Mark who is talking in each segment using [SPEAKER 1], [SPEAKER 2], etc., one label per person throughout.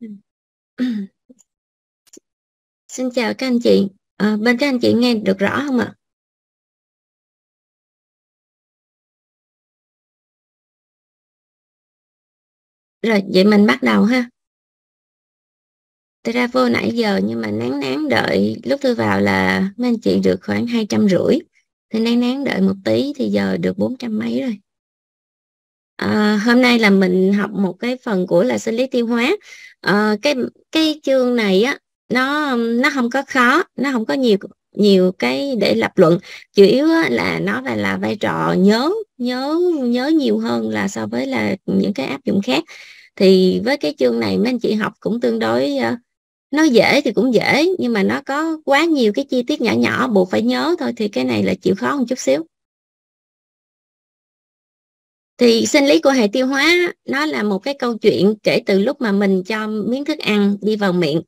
[SPEAKER 1] Xin chào các anh chị. À, bên các anh chị nghe được rõ không ạ? Rồi, vậy mình bắt đầu ha. Thực ra vô nãy giờ nhưng mà nán nán đợi lúc tôi vào là
[SPEAKER 2] mấy anh chị được khoảng hai trăm rưỡi. Thì nán nán đợi một tí thì giờ được bốn trăm mấy rồi. À, hôm nay là mình học một cái phần của là sinh lý tiêu hóa. À, cái cái chương này á nó nó không có khó, nó không có nhiều nhiều cái để lập luận. Chủ yếu là nó là là vai trò nhớ nhớ nhớ nhiều hơn là so với là những cái áp dụng khác. Thì với cái chương này mấy anh chị học cũng tương đối ờ, nó dễ thì cũng dễ nhưng mà nó có quá nhiều cái chi
[SPEAKER 3] tiết nhỏ nhỏ buộc phải nhớ thôi thì cái này là chịu khó một chút xíu
[SPEAKER 2] thì sinh lý của hệ tiêu hóa nó là một cái câu chuyện kể từ lúc mà mình cho miếng thức ăn đi vào miệng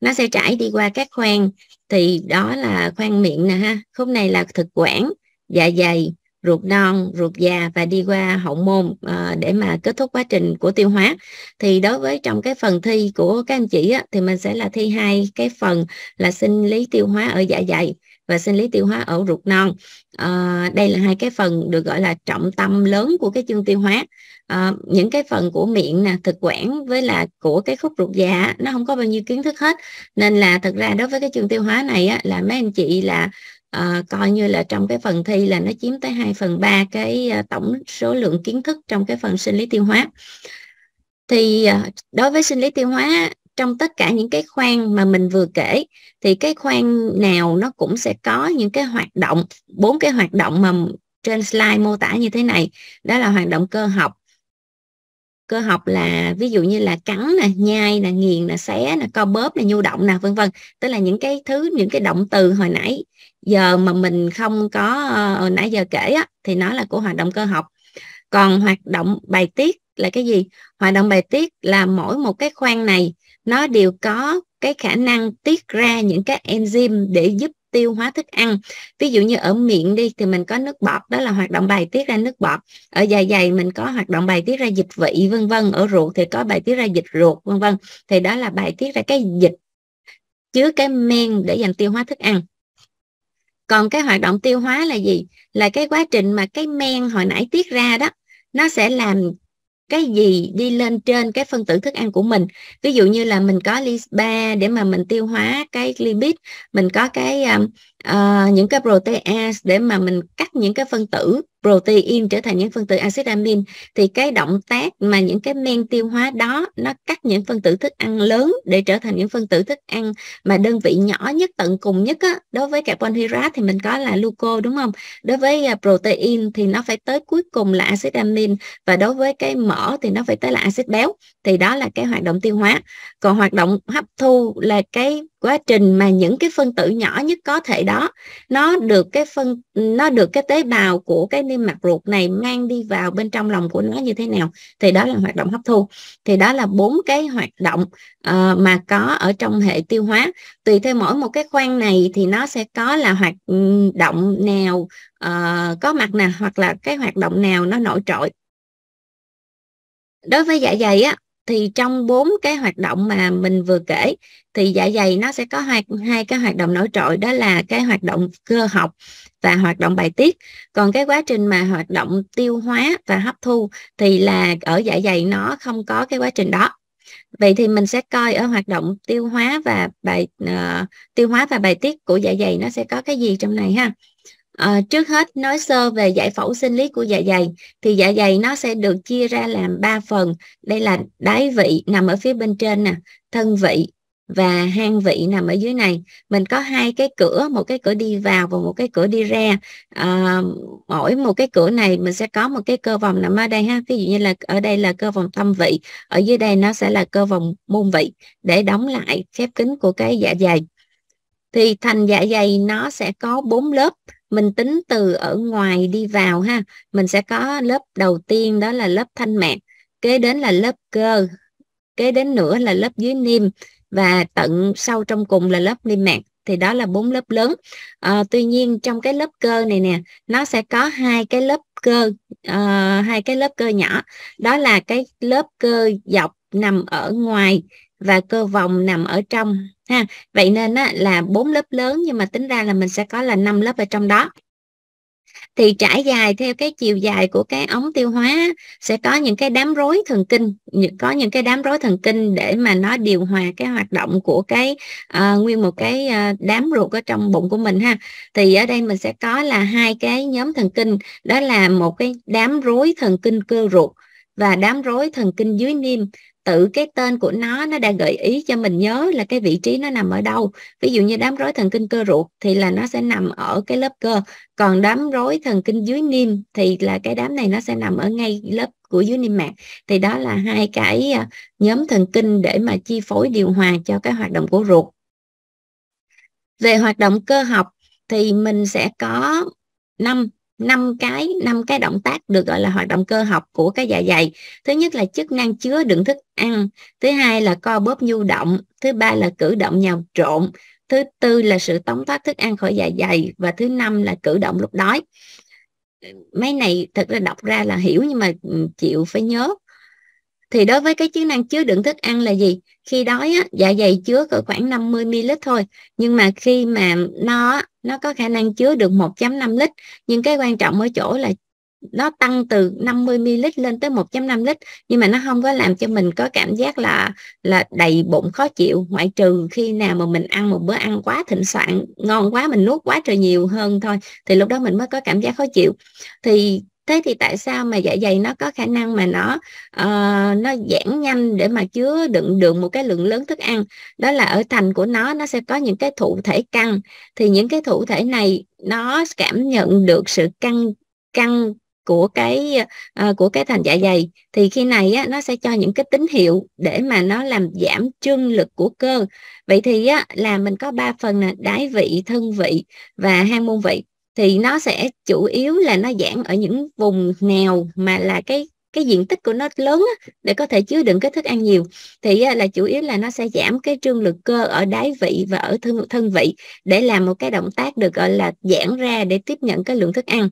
[SPEAKER 2] nó sẽ trải đi qua các khoang thì đó là khoang miệng nè ha khúc này là thực quản dạ dày ruột non ruột già và đi qua hậu môn à, để mà kết thúc quá trình của tiêu hóa thì đối với trong cái phần thi của các anh chị á, thì mình sẽ là thi hai cái phần là sinh lý tiêu hóa ở dạ dày và sinh lý tiêu hóa ở ruột non à, đây là hai cái phần được gọi là trọng tâm lớn của cái chương tiêu hóa à, những cái phần của miệng nè thực quản với là của cái khúc ruột già nó không có bao nhiêu kiến thức hết nên là thực ra đối với cái chương tiêu hóa này á, là mấy anh chị là à, coi như là trong cái phần thi là nó chiếm tới 2 phần 3 cái tổng số lượng kiến thức trong cái phần sinh lý tiêu hóa thì đối với sinh lý tiêu hóa trong tất cả những cái khoang mà mình vừa kể thì cái khoang nào nó cũng sẽ có những cái hoạt động bốn cái hoạt động mà trên slide mô tả như thế này đó là hoạt động cơ học cơ học là ví dụ như là cắn nè nhai nè nghiền nè xé nè co bóp nè nhu động nè vân vân tức là những cái thứ những cái động từ hồi nãy giờ mà mình không có hồi ờ, nãy giờ kể á, thì nó là của hoạt động cơ học còn hoạt động bài tiết là cái gì hoạt động bài tiết là mỗi một cái khoang này nó đều có cái khả năng tiết ra những cái enzyme để giúp tiêu hóa thức ăn ví dụ như ở miệng đi thì mình có nước bọt đó là hoạt động bài tiết ra nước bọt ở dạ dày mình có hoạt động bài tiết ra dịch vị vân vân ở ruột thì có bài tiết ra dịch ruột vân vân thì đó là bài tiết ra cái dịch chứa cái men để dành tiêu hóa thức ăn còn cái hoạt động tiêu hóa là gì là cái quá trình mà cái men hồi nãy tiết ra đó nó sẽ làm cái gì đi lên trên cái phân tử thức ăn của mình ví dụ như là mình có ly để mà mình tiêu hóa cái lipid mình có cái um, à, những cái protease để mà mình cắt những cái phân tử protein trở thành những phân tử axit amin thì cái động tác mà những cái men tiêu hóa đó nó cắt những phân tử thức ăn lớn để trở thành những phân tử thức ăn mà đơn vị nhỏ nhất tận cùng nhất á đối với carbon hydrate thì mình có là gluco đúng không đối với à, protein thì nó phải tới cuối cùng là axit amin và đối với cái mỡ thì nó phải tới là axit béo thì đó là cái hoạt động tiêu hóa còn hoạt động hấp thu là cái quá trình mà những cái phân tử nhỏ nhất có thể đó đó nó được cái phân nó được cái tế bào của cái niêm mạc ruột này mang đi vào bên trong lòng của nó như thế nào thì đó là hoạt động hấp thu thì đó là bốn cái hoạt động uh, mà có ở trong hệ tiêu hóa tùy theo mỗi một cái khoang này thì nó sẽ có là hoạt ừ, động nào uh, có mặt nè hoặc là cái hoạt động nào nó nổi trội đối với dạ dày á thì trong bốn cái hoạt động mà mình vừa kể thì dạ dày nó sẽ có hai hai cái hoạt động nổi trội đó là cái hoạt động cơ học và hoạt động bài tiết còn cái quá trình mà hoạt động tiêu hóa và hấp thu thì là ở dạ dày nó không có cái quá trình đó vậy thì mình sẽ coi ở hoạt động tiêu hóa và bài uh, tiêu hóa và bài tiết của dạ dày nó sẽ có cái gì trong này ha À, trước hết nói sơ về giải phẫu sinh lý của dạ dày thì dạ dày nó sẽ được chia ra làm 3 phần đây là đáy vị nằm ở phía bên trên nè thân vị và hang vị nằm ở dưới này mình có hai cái cửa một cái cửa đi vào và một cái cửa đi ra à, mỗi một cái cửa này mình sẽ có một cái cơ vòng nằm ở đây ha ví dụ như là ở đây là cơ vòng tâm vị ở dưới đây nó sẽ là cơ vòng môn vị để đóng lại khép kín của cái dạ dày thì thành dạ dày nó sẽ có bốn lớp mình tính từ ở ngoài đi vào ha mình sẽ có lớp đầu tiên đó là lớp thanh mạc kế đến là lớp cơ kế đến nữa là lớp dưới niêm và tận sau trong cùng là lớp niêm mạc thì đó là bốn lớp lớn à, tuy nhiên trong cái lớp cơ này nè nó sẽ có hai cái lớp cơ uh, hai cái lớp cơ nhỏ đó là cái lớp cơ dọc nằm ở ngoài và cơ vòng nằm ở trong ha vậy nên á, là bốn lớp lớn nhưng mà tính ra là mình sẽ có là năm lớp ở trong đó thì trải dài theo cái chiều dài của cái ống tiêu hóa sẽ có những cái đám rối thần kinh có những cái đám rối thần kinh để mà nó điều hòa cái hoạt động của cái uh, nguyên một cái uh, đám ruột ở trong bụng của mình ha thì ở đây mình sẽ có là hai cái nhóm thần kinh đó là một cái đám rối thần kinh cơ ruột và đám rối thần kinh dưới niêm tự cái tên của nó nó đang gợi ý cho mình nhớ là cái vị trí nó nằm ở đâu ví dụ như đám rối thần kinh cơ ruột thì là nó sẽ nằm ở cái lớp cơ còn đám rối thần kinh dưới niêm thì là cái đám này nó sẽ nằm ở ngay lớp của dưới niêm mạc thì đó là hai cái à, nhóm thần kinh để mà chi phối điều hòa cho cái hoạt động của ruột về hoạt động cơ học thì mình sẽ có năm năm cái năm cái động tác được gọi là hoạt động cơ học của cái dạ dày thứ nhất là chức năng chứa đựng thức ăn thứ hai là co bóp nhu động thứ ba là cử động nhào trộn thứ tư là sự tống thoát thức ăn khỏi dạ dày và thứ năm là cử động lúc đói mấy này thật ra đọc ra là hiểu nhưng mà ừ, chịu phải nhớ thì đối với cái chức năng chứa đựng thức ăn là gì khi đói á, dạ dày chứa cỡ khoảng 50 ml thôi nhưng mà khi mà nó nó có khả năng chứa được 1.5 lít nhưng cái quan trọng ở chỗ là nó tăng từ 50 ml lên tới 1.5 lít nhưng mà nó không có làm cho mình có cảm giác là là đầy bụng khó chịu ngoại trừ khi nào mà mình ăn một bữa ăn quá thịnh soạn ngon quá mình nuốt quá trời nhiều hơn thôi thì lúc đó mình mới có cảm giác khó chịu thì thế thì tại sao mà dạ dày nó có khả năng mà nó uh, nó giãn nhanh để mà chứa đựng được một cái lượng lớn thức ăn đó là ở thành của nó nó sẽ có những cái thụ thể căng thì những cái thụ thể này nó cảm nhận được sự căng căng của cái uh, của cái thành dạ dày thì khi này á, nó sẽ cho những cái tín hiệu để mà nó làm giảm trương lực của cơ vậy thì á, là mình có ba phần là đái vị thân vị và hang môn vị thì nó sẽ chủ yếu là nó giảm ở những vùng nghèo mà là cái cái diện tích của nó lớn á, để có thể chứa đựng cái thức ăn nhiều thì là chủ yếu là nó sẽ giảm cái trương lực cơ ở đáy vị và ở thân, thân vị để làm một cái động tác được gọi là giãn ra để tiếp nhận cái lượng thức ăn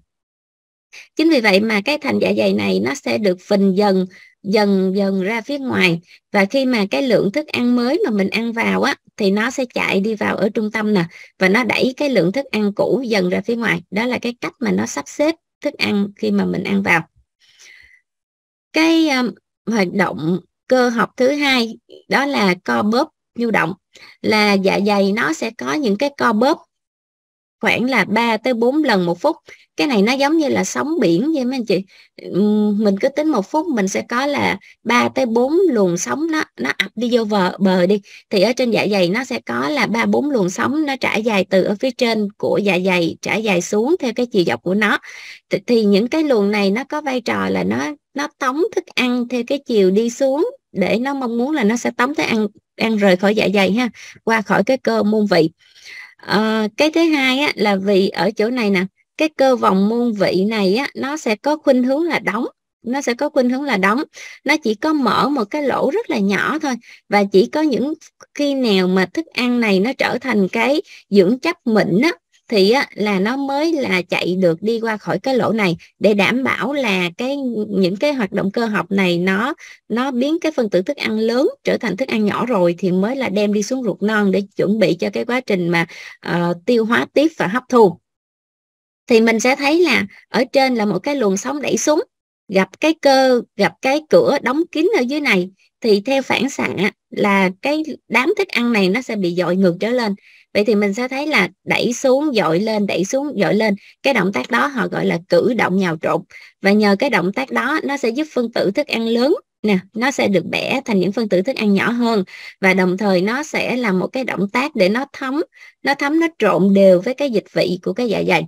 [SPEAKER 2] chính vì vậy mà cái thành dạ dày này nó sẽ được phình dần dần dần ra phía ngoài và khi mà cái lượng thức ăn mới mà mình ăn vào á thì nó sẽ chạy đi vào ở trung tâm nè và nó đẩy cái lượng thức ăn cũ dần ra phía ngoài đó là cái cách mà nó sắp xếp thức ăn khi mà mình ăn vào cái um, hoạt động cơ học thứ hai đó là co bóp nhu động là dạ dày nó sẽ có những cái co bóp khoảng là 3 tới 4 lần một phút cái này nó giống như là sóng biển vậy mấy anh chị ừ, mình cứ tính một phút mình sẽ có là 3 tới 4 luồng sóng nó nó ập đi vô vờ bờ đi thì ở trên dạ dày nó sẽ có là ba bốn luồng sóng nó trải dài từ ở phía trên của dạ dày trải dài xuống theo cái chiều dọc của nó thì, thì những cái luồng này nó có vai trò là nó nó tống thức ăn theo cái chiều đi xuống để nó mong muốn là nó sẽ tống thức ăn ăn rời khỏi dạ dày ha qua khỏi cái cơ môn vị à, cái thứ hai á, là vì ở chỗ này nè cái cơ vòng môn vị này á, nó sẽ có khuynh hướng là đóng nó sẽ có khuynh hướng là đóng nó chỉ có mở một cái lỗ rất là nhỏ thôi và chỉ có những khi nào mà thức ăn này nó trở thành cái dưỡng chất mịn á thì á, là nó mới là chạy được đi qua khỏi cái lỗ này để đảm bảo là cái những cái hoạt động cơ học này nó nó biến cái phân tử thức ăn lớn trở thành thức ăn nhỏ rồi thì mới là đem đi xuống ruột non để chuẩn bị cho cái quá trình mà uh, tiêu hóa tiếp và hấp thu thì mình sẽ thấy là ở trên là một cái luồng sóng đẩy xuống gặp cái cơ gặp cái cửa đóng kín ở dưới này thì theo phản xạ là cái đám thức ăn này nó sẽ bị dội ngược trở lên vậy thì mình sẽ thấy là đẩy xuống dội lên đẩy xuống dội lên cái động tác đó họ gọi là cử động nhào trộn và nhờ cái động tác đó nó sẽ giúp phân tử thức ăn lớn nè nó sẽ được bẻ thành những phân tử thức ăn nhỏ hơn và đồng thời nó sẽ là một cái động tác để nó thấm nó thấm nó trộn đều với cái
[SPEAKER 3] dịch vị của cái dạ dày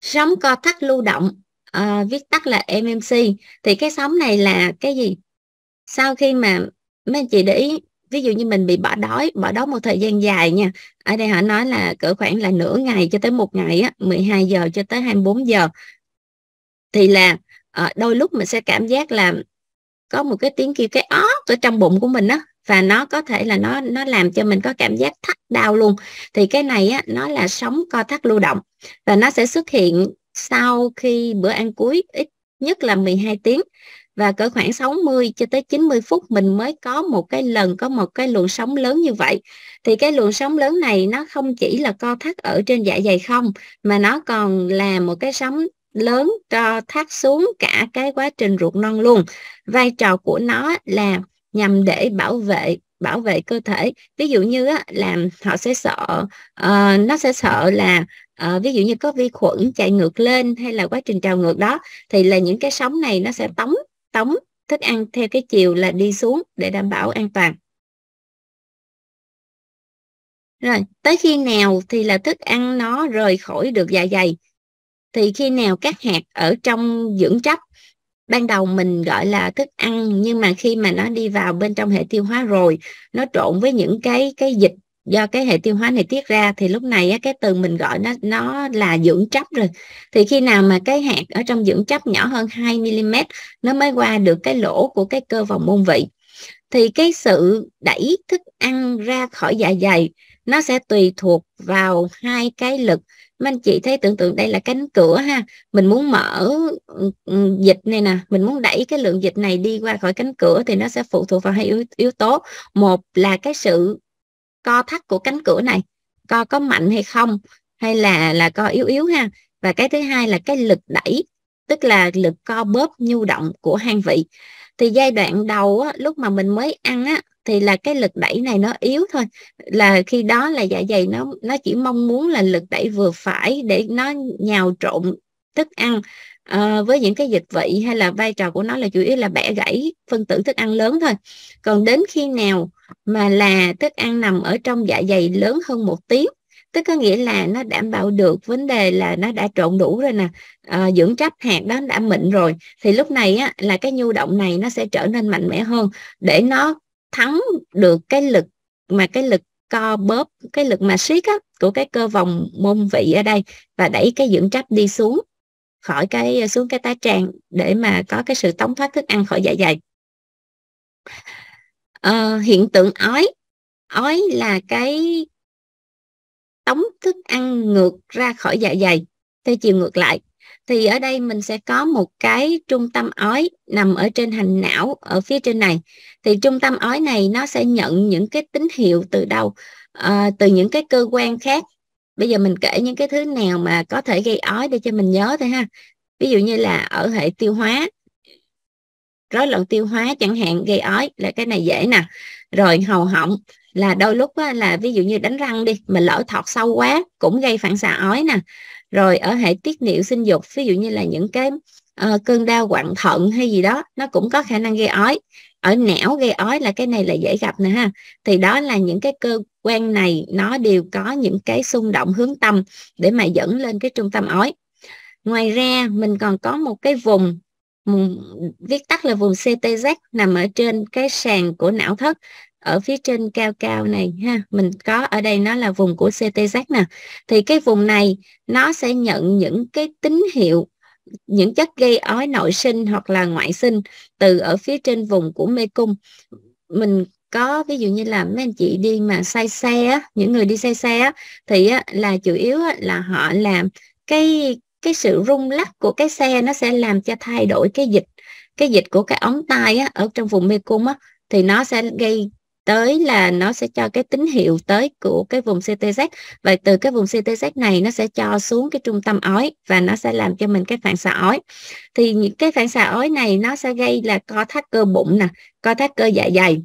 [SPEAKER 3] sóng co thắt lưu động
[SPEAKER 2] à, viết tắt là MMC thì cái sóng này là cái gì sau khi mà mấy anh chị để ý ví dụ như mình bị bỏ đói bỏ đói một thời gian dài nha ở đây họ nói là cỡ khoảng là nửa ngày cho tới một ngày á 12 giờ cho tới 24 giờ thì là à, đôi lúc mình sẽ cảm giác là có một cái tiếng kêu cái ót ở trong bụng của mình á và nó có thể là nó nó làm cho mình có cảm giác thắt đau luôn thì cái này á, nó là sóng co thắt lưu động và nó sẽ xuất hiện sau khi bữa ăn cuối ít nhất là 12 tiếng và cỡ khoảng 60 cho tới 90 phút mình mới có một cái lần có một cái luồng sóng lớn như vậy thì cái luồng sóng lớn này nó không chỉ là co thắt ở trên dạ dày không mà nó còn là một cái sóng lớn cho thắt xuống cả cái quá trình ruột non luôn vai trò của nó là nhằm để bảo vệ bảo vệ cơ thể ví dụ như á, làm họ sẽ sợ uh, nó sẽ sợ là uh, ví dụ như có vi khuẩn chạy ngược lên hay là quá trình trào ngược đó thì là những cái sóng này nó sẽ tống tống thức ăn theo cái chiều là đi
[SPEAKER 3] xuống để đảm bảo an toàn rồi tới khi
[SPEAKER 2] nào thì là thức ăn nó rời khỏi được dạ dày thì khi nào các hạt ở trong dưỡng chấp ban đầu mình gọi là thức ăn nhưng mà khi mà nó đi vào bên trong hệ tiêu hóa rồi nó trộn với những cái cái dịch do cái hệ tiêu hóa này tiết ra thì lúc này á, cái từ mình gọi nó nó là dưỡng chấp rồi thì khi nào mà cái hạt ở trong dưỡng chấp nhỏ hơn 2 mm nó mới qua được cái lỗ của cái cơ vòng môn vị thì cái sự đẩy thức ăn ra khỏi dạ dày nó sẽ tùy thuộc vào hai cái lực anh chị thấy tưởng tượng đây là cánh cửa ha mình muốn mở ừ, ừ, dịch này nè mình muốn đẩy cái lượng dịch này đi qua khỏi cánh cửa thì nó sẽ phụ thuộc vào hai yếu, yếu tố một là cái sự co thắt của cánh cửa này co có mạnh hay không hay là là co yếu yếu ha và cái thứ hai là cái lực đẩy tức là lực co bóp nhu động của hang vị thì giai đoạn đầu á, lúc mà mình mới ăn á, thì là cái lực đẩy này nó yếu thôi là khi đó là dạ dày nó nó chỉ mong muốn là lực đẩy vừa phải để nó nhào trộn thức ăn uh, với những cái dịch vị hay là vai trò của nó là chủ yếu là bẻ gãy phân tử thức ăn lớn thôi còn đến khi nào mà là thức ăn nằm ở trong dạ dày lớn hơn một tiếng tức có nghĩa là nó đảm bảo được vấn đề là nó đã trộn đủ rồi nè à, dưỡng chất hạt đó đã mịn rồi thì lúc này á, là cái nhu động này nó sẽ trở nên mạnh mẽ hơn để nó thắng được cái lực mà cái lực co bóp cái lực mà siết á, của cái cơ vòng môn vị ở đây và đẩy cái dưỡng tráp đi xuống khỏi cái xuống cái tá tràng để mà có cái sự tống thoát thức ăn khỏi dạ dày
[SPEAKER 3] à, hiện tượng ói ói là cái
[SPEAKER 2] tống thức ăn ngược ra khỏi dạ dày theo chiều ngược lại thì ở đây mình sẽ có một cái trung tâm ói nằm ở trên hành não ở phía trên này thì trung tâm ói này nó sẽ nhận những cái tín hiệu từ đâu à, từ những cái cơ quan khác bây giờ mình kể những cái thứ nào mà có thể gây ói để cho mình nhớ thôi ha ví dụ như là ở hệ tiêu hóa rối loạn tiêu hóa chẳng hạn gây ói là cái này dễ nè rồi hầu họng là đôi lúc á, là ví dụ như đánh răng đi mình lỡ thọt sâu quá cũng gây phản xạ ói nè rồi ở hệ tiết niệu sinh dục ví dụ như là những cái uh, cơn đau quặn thận hay gì đó nó cũng có khả năng gây ói ở não gây ói là cái này là dễ gặp nè ha thì đó là những cái cơ quan này nó đều có những cái xung động hướng tâm để mà dẫn lên cái trung tâm ói ngoài ra mình còn có một cái vùng viết tắt là vùng CTZ nằm ở trên cái sàn của não thất ở phía trên cao cao này ha mình có ở đây nó là vùng của CTZ nè thì cái vùng này nó sẽ nhận những cái tín hiệu những chất gây ói nội sinh hoặc là ngoại sinh từ ở phía trên vùng của mê cung mình có ví dụ như là mấy anh chị đi mà say xe á, những người đi say xe á, thì á, là chủ yếu á, là họ làm cái cái sự rung lắc của cái xe nó sẽ làm cho thay đổi cái dịch cái dịch của cái ống tai á, ở trong vùng mê cung á, thì nó sẽ gây tới là nó sẽ cho cái tín hiệu tới của cái vùng CTZ và từ cái vùng CTZ này nó sẽ cho xuống cái trung tâm ói và nó sẽ làm cho mình cái phản xạ ói thì những cái phản xạ ói này nó sẽ gây là co thắt cơ bụng nè co thắt cơ dạ dày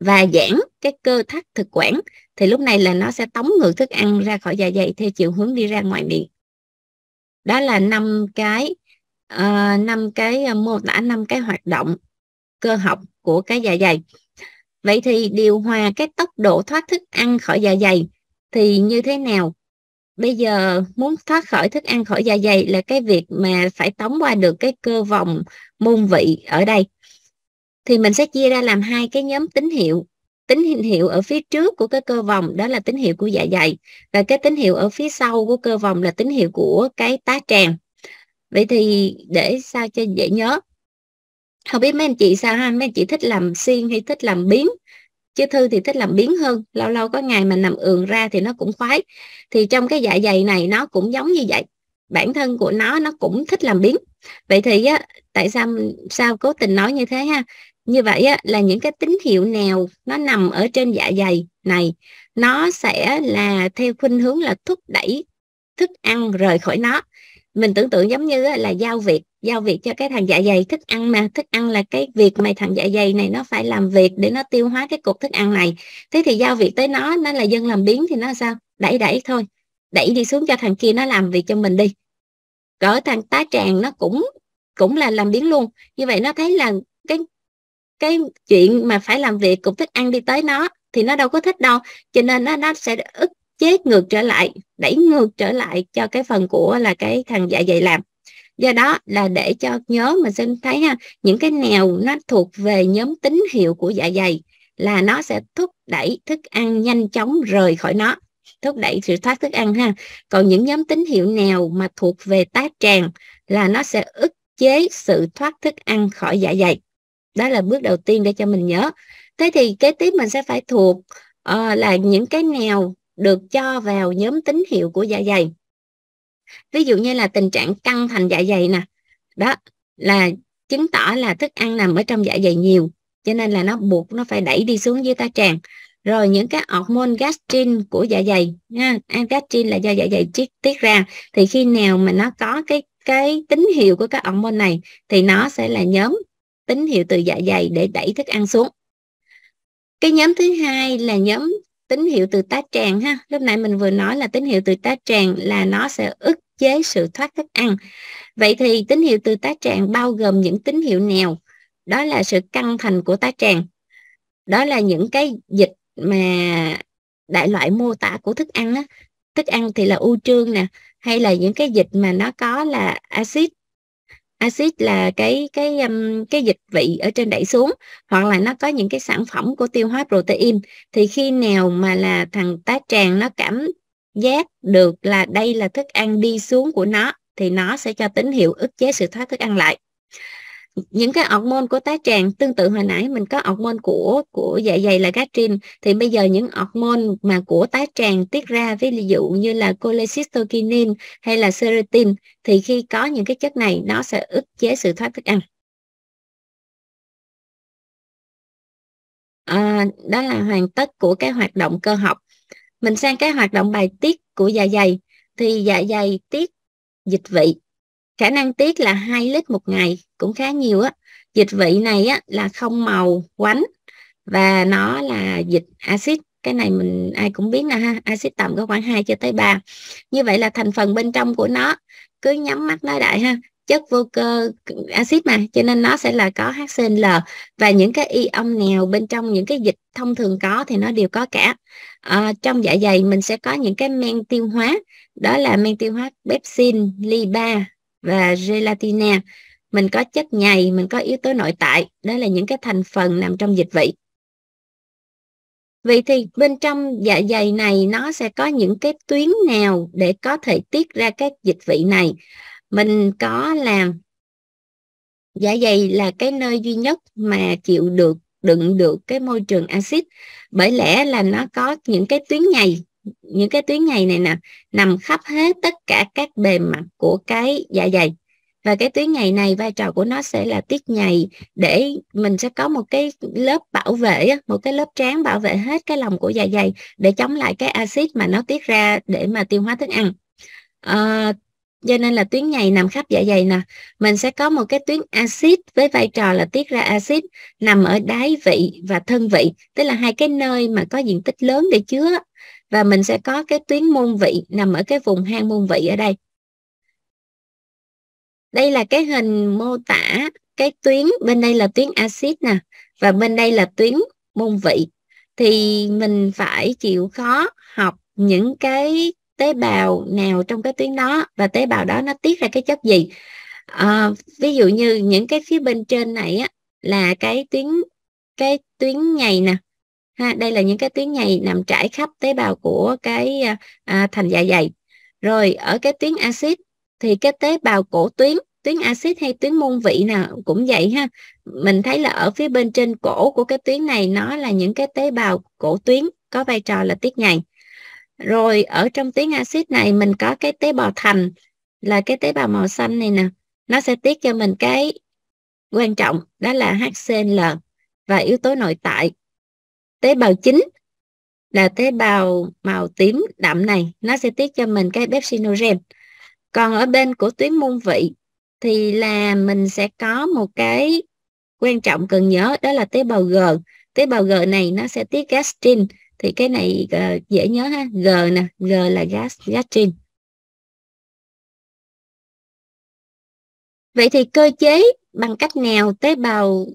[SPEAKER 2] và giãn cái cơ thắt thực quản thì lúc này là nó sẽ tống ngược thức ăn ra khỏi dạ dày theo chiều hướng đi ra ngoài miệng đó là năm cái ờ, năm uh, cái ờ, mô tả năm cái hoạt động cơ học của cái dạ dày vậy thì điều hòa cái tốc độ thoát thức ăn khỏi dạ dày thì như thế nào bây giờ muốn thoát khỏi thức ăn khỏi dạ dày là cái việc mà phải tống qua được cái cơ vòng môn vị ở đây thì mình sẽ chia ra làm hai cái nhóm tín hiệu tín hiệu ở phía trước của cái cơ vòng đó là tín hiệu của dạ dày và cái tín hiệu ở phía sau của cơ vòng là tín hiệu của cái tá tràng vậy thì để sao cho dễ nhớ không biết mấy anh chị sao ha mấy anh chị thích làm xiên hay thích làm biến chứ thư thì thích làm biến hơn lâu lâu có ngày mà nằm ườn ra thì nó cũng khoái thì trong cái dạ dày này nó cũng giống như vậy bản thân của nó nó cũng thích làm biến vậy thì á tại sao sao cố tình nói như thế ha như vậy á, là những cái tín hiệu nào nó nằm ở trên dạ dày này nó sẽ là theo khuynh hướng là thúc đẩy thức ăn rời khỏi nó mình tưởng tượng giống như là giao việc giao việc cho cái thằng dạ dày thức ăn mà thức ăn là cái việc mà thằng dạ dày này nó phải làm việc để nó tiêu hóa cái cục thức ăn này thế thì giao việc tới nó nó là dân làm biến thì nó sao đẩy đẩy thôi đẩy đi xuống cho thằng kia nó làm việc cho mình đi cỡ thằng tá tràng nó cũng cũng là làm biến luôn như vậy nó thấy là cái cái chuyện mà phải làm việc cũng thức ăn đi tới nó thì nó đâu có thích đâu cho nên nó, nó sẽ ức chế ngược trở lại đẩy ngược trở lại cho cái phần của là cái thằng dạ dày làm do đó là để cho nhớ mình xem thấy ha những cái nào nó thuộc về nhóm tín hiệu của dạ dày là nó sẽ thúc đẩy thức ăn nhanh chóng rời khỏi nó thúc đẩy sự thoát thức ăn ha còn những nhóm tín hiệu nào mà thuộc về tá tràng là nó sẽ ức chế sự thoát thức ăn khỏi dạ dày đó là bước đầu tiên để cho mình nhớ thế thì kế tiếp mình sẽ phải thuộc uh, là những cái nào được cho vào nhóm tín hiệu của dạ dày ví dụ như là tình trạng căng thành dạ dày nè đó là chứng tỏ là thức ăn nằm ở trong dạ dày nhiều cho nên là nó buộc nó phải đẩy đi xuống dưới ta tràng rồi những cái hormone gastrin của dạ dày nha gastrin là do dạ dày tiết tiết ra thì khi nào mà nó có cái cái tín hiệu của các hormone này thì nó sẽ là nhóm tín hiệu từ dạ dày để đẩy thức ăn xuống cái nhóm thứ hai là nhóm tín hiệu từ tá tràng ha lúc nãy mình vừa nói là tín hiệu từ tá tràng là nó sẽ ức chế sự thoát thức ăn vậy thì tín hiệu từ tá tràng bao gồm những tín hiệu nào đó là sự căng thành của tá tràng đó là những cái dịch mà đại loại mô tả của thức ăn á thức ăn thì là u trương nè hay là những cái dịch mà nó có là axit axit là cái cái um, cái dịch vị ở trên đẩy xuống hoặc là nó có những cái sản phẩm của tiêu hóa protein thì khi nào mà là thằng tá tràng nó cảm giác được là đây là thức ăn đi xuống của nó thì nó sẽ cho tín hiệu ức chế sự thoát thức ăn lại những cái ọc môn của tá tràng tương tự hồi nãy mình có ọc môn của của dạ dày là gastrin thì bây giờ những ọc môn mà của tá tràng tiết ra ví dụ như là cholecystokinin hay là serotonin thì khi có những cái chất
[SPEAKER 3] này nó sẽ ức chế sự thoát thức ăn
[SPEAKER 2] à, đó là hoàn tất của cái hoạt động cơ học mình sang cái hoạt động bài tiết của dạ dày thì dạ dày tiết dịch vị khả năng tiết là 2 lít một ngày cũng khá nhiều á dịch vị này á là không màu quánh và nó là dịch axit cái này mình ai cũng biết là ha axit tầm có khoảng 2 cho tới 3 như vậy là thành phần bên trong của nó cứ nhắm mắt nói đại ha chất vô cơ axit mà cho nên nó sẽ là có HCl và những cái ion nào bên trong những cái dịch thông thường có thì nó đều có cả à, trong dạ dày mình sẽ có những cái men tiêu hóa đó là men tiêu hóa pepsin lipa và gelatina mình có chất nhầy mình có yếu tố nội tại đó là những cái thành phần nằm trong dịch vị vậy thì bên trong dạ dày này nó sẽ có những cái tuyến nào để có thể tiết ra các dịch vị này mình có làm dạ dày là cái nơi duy nhất mà chịu được đựng được cái môi trường axit bởi lẽ là nó có những cái tuyến nhầy những cái tuyến nhầy này nè nằm khắp hết tất cả các bề mặt của cái dạ dày và cái tuyến nhầy này vai trò của nó sẽ là tiết nhầy để mình sẽ có một cái lớp bảo vệ một cái lớp tráng bảo vệ hết cái lòng của dạ dày để chống lại cái axit mà nó tiết ra để mà tiêu hóa thức ăn à, cho nên là tuyến nhầy nằm khắp dạ dày nè mình sẽ có một cái tuyến axit với vai trò là tiết ra axit nằm ở đáy vị và thân vị tức là hai cái nơi mà có diện tích lớn để chứa và mình sẽ có cái tuyến môn vị nằm ở cái vùng hang môn vị ở đây đây là cái hình mô tả cái tuyến bên đây là tuyến axit nè và bên đây là tuyến môn vị thì mình phải chịu khó học những cái tế bào nào trong cái tuyến đó và tế bào đó nó tiết ra cái chất gì à, ví dụ như những cái phía bên trên này á, là cái tuyến cái tuyến nhầy nè ha, đây là những cái tuyến nhầy nằm trải khắp tế bào của cái à, à thành dạ dày rồi ở cái tuyến axit thì cái tế bào cổ tuyến tuyến axit hay tuyến môn vị nào cũng vậy ha mình thấy là ở phía bên trên cổ của cái tuyến này nó là những cái tế bào cổ tuyến có vai trò là tiết nhầy rồi ở trong tuyến axit này mình có cái tế bào thành là cái tế bào màu xanh này nè nó sẽ tiết cho mình cái quan trọng đó là HCl và yếu tố nội tại tế bào chính là tế bào màu tím đậm này nó sẽ tiết cho mình cái pepsinogen còn ở bên của tuyến môn vị thì là mình sẽ có một cái quan trọng cần nhớ đó là tế bào G tế bào G này nó sẽ tiết gastrin thì cái này uh, dễ nhớ ha G nè
[SPEAKER 1] G là gas gastrin vậy thì cơ chế bằng cách nào tế bào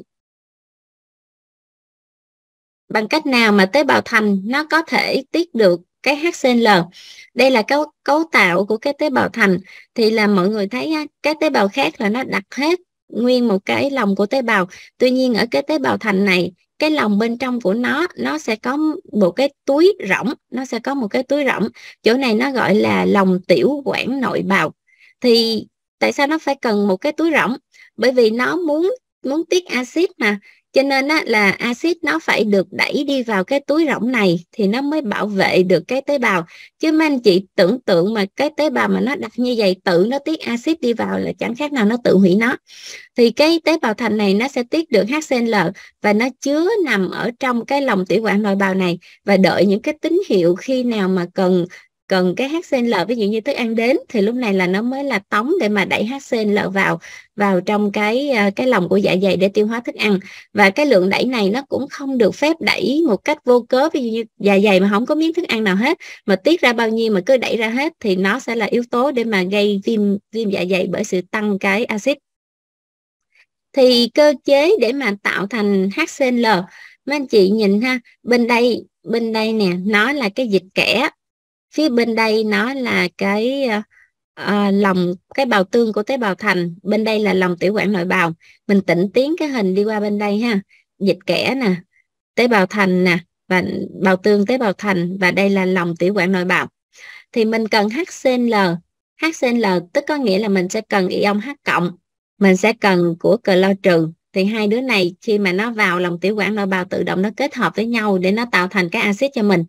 [SPEAKER 2] bằng cách nào mà tế bào thành nó có thể tiết được cái HCL đây là cấu cấu tạo của cái tế bào thành thì là mọi người thấy cái tế bào khác là nó đặt hết nguyên một cái lòng của tế bào tuy nhiên ở cái tế bào thành này cái lòng bên trong của nó nó sẽ có một cái túi rỗng nó sẽ có một cái túi rỗng chỗ này nó gọi là lòng tiểu quản nội bào thì tại sao nó phải cần một cái túi rỗng bởi vì nó muốn muốn tiết axit mà cho nên á, là axit nó phải được đẩy đi vào cái túi rỗng này thì nó mới bảo vệ được cái tế bào chứ mấy anh chị tưởng tượng mà cái tế bào mà nó đặt như vậy tự nó tiết axit đi vào là chẳng khác nào nó tự hủy nó thì cái tế bào thành này nó sẽ tiết được HCl và nó chứa nằm ở trong cái lòng tiểu quản nội bào này và đợi những cái tín hiệu khi nào mà cần cần cái HCl ví dụ như thức ăn đến thì lúc này là nó mới là tống để mà đẩy HCl vào vào trong cái ờ, cái lòng của dạ dày để tiêu hóa thức ăn và cái lượng đẩy này nó cũng không được phép đẩy một cách vô cớ ví dụ như dạ dày mà không có miếng thức ăn nào hết mà tiết ra bao nhiêu mà cứ đẩy ra hết thì nó sẽ là yếu tố để mà gây viêm viêm dạ dày bởi sự tăng cái axit thì cơ chế để mà tạo thành HCl mấy anh chị nhìn ha bên đây bên đây nè nó là cái dịch kẽ phía bên đây nó là cái à, lòng cái bào tương của tế bào thành bên đây là lòng tiểu quản nội bào mình tĩnh tiến cái hình đi qua bên đây ha dịch kẽ nè tế bào thành nè và bào tương tế bào thành và đây là lòng tiểu quản nội bào thì mình cần HCl HCl tức có nghĩa là mình sẽ cần ion H cộng mình sẽ cần của cờ clo trừ thì hai đứa này khi mà nó vào lòng tiểu quản nội bào tự động nó kết hợp với nhau để nó tạo thành cái axit cho mình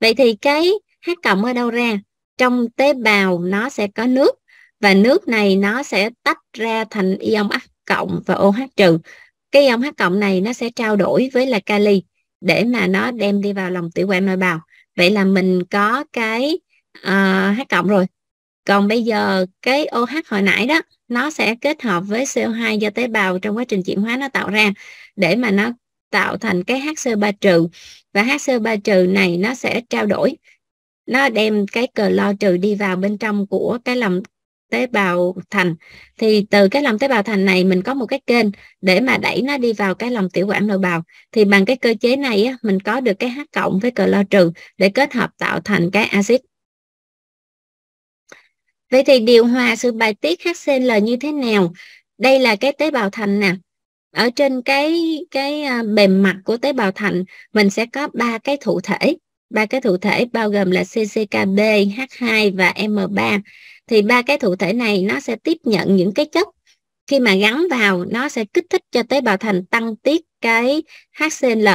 [SPEAKER 2] vậy thì cái hát cộng ở đâu ra trong tế bào nó sẽ có nước và nước này nó sẽ tách ra thành ion H cộng và OH trừ cái ion H cộng này nó sẽ trao đổi với là kali để mà nó đem đi vào lòng tiểu quản nội bào vậy là mình có cái uh, ờ, H cộng rồi còn bây giờ cái OH hồi nãy đó nó sẽ kết hợp với CO2 do tế bào trong quá trình chuyển hóa nó tạo ra để mà nó tạo thành cái HCO3 trừ và HCO3 trừ này nó sẽ trao đổi nó đem cái cờ lo trừ đi vào bên trong của cái lòng tế bào thành thì từ cái lòng tế bào thành này mình có một cái kênh để mà đẩy nó đi vào cái lòng tiểu quản nội bào thì bằng cái cơ chế này á, mình có được cái H cộng với cờ lo trừ để kết hợp tạo thành cái axit Vậy thì điều hòa sự bài tiết HCl như thế nào? Đây là cái tế bào thành nè. Ở trên cái cái à, bề mặt của tế bào thành mình sẽ có ba cái thụ thể ba cái thụ thể bao gồm là CCKB, H2 và M3 thì ba cái thụ thể này nó sẽ tiếp nhận những cái chất khi mà gắn vào nó sẽ kích thích cho tế bào thành tăng tiết cái HCl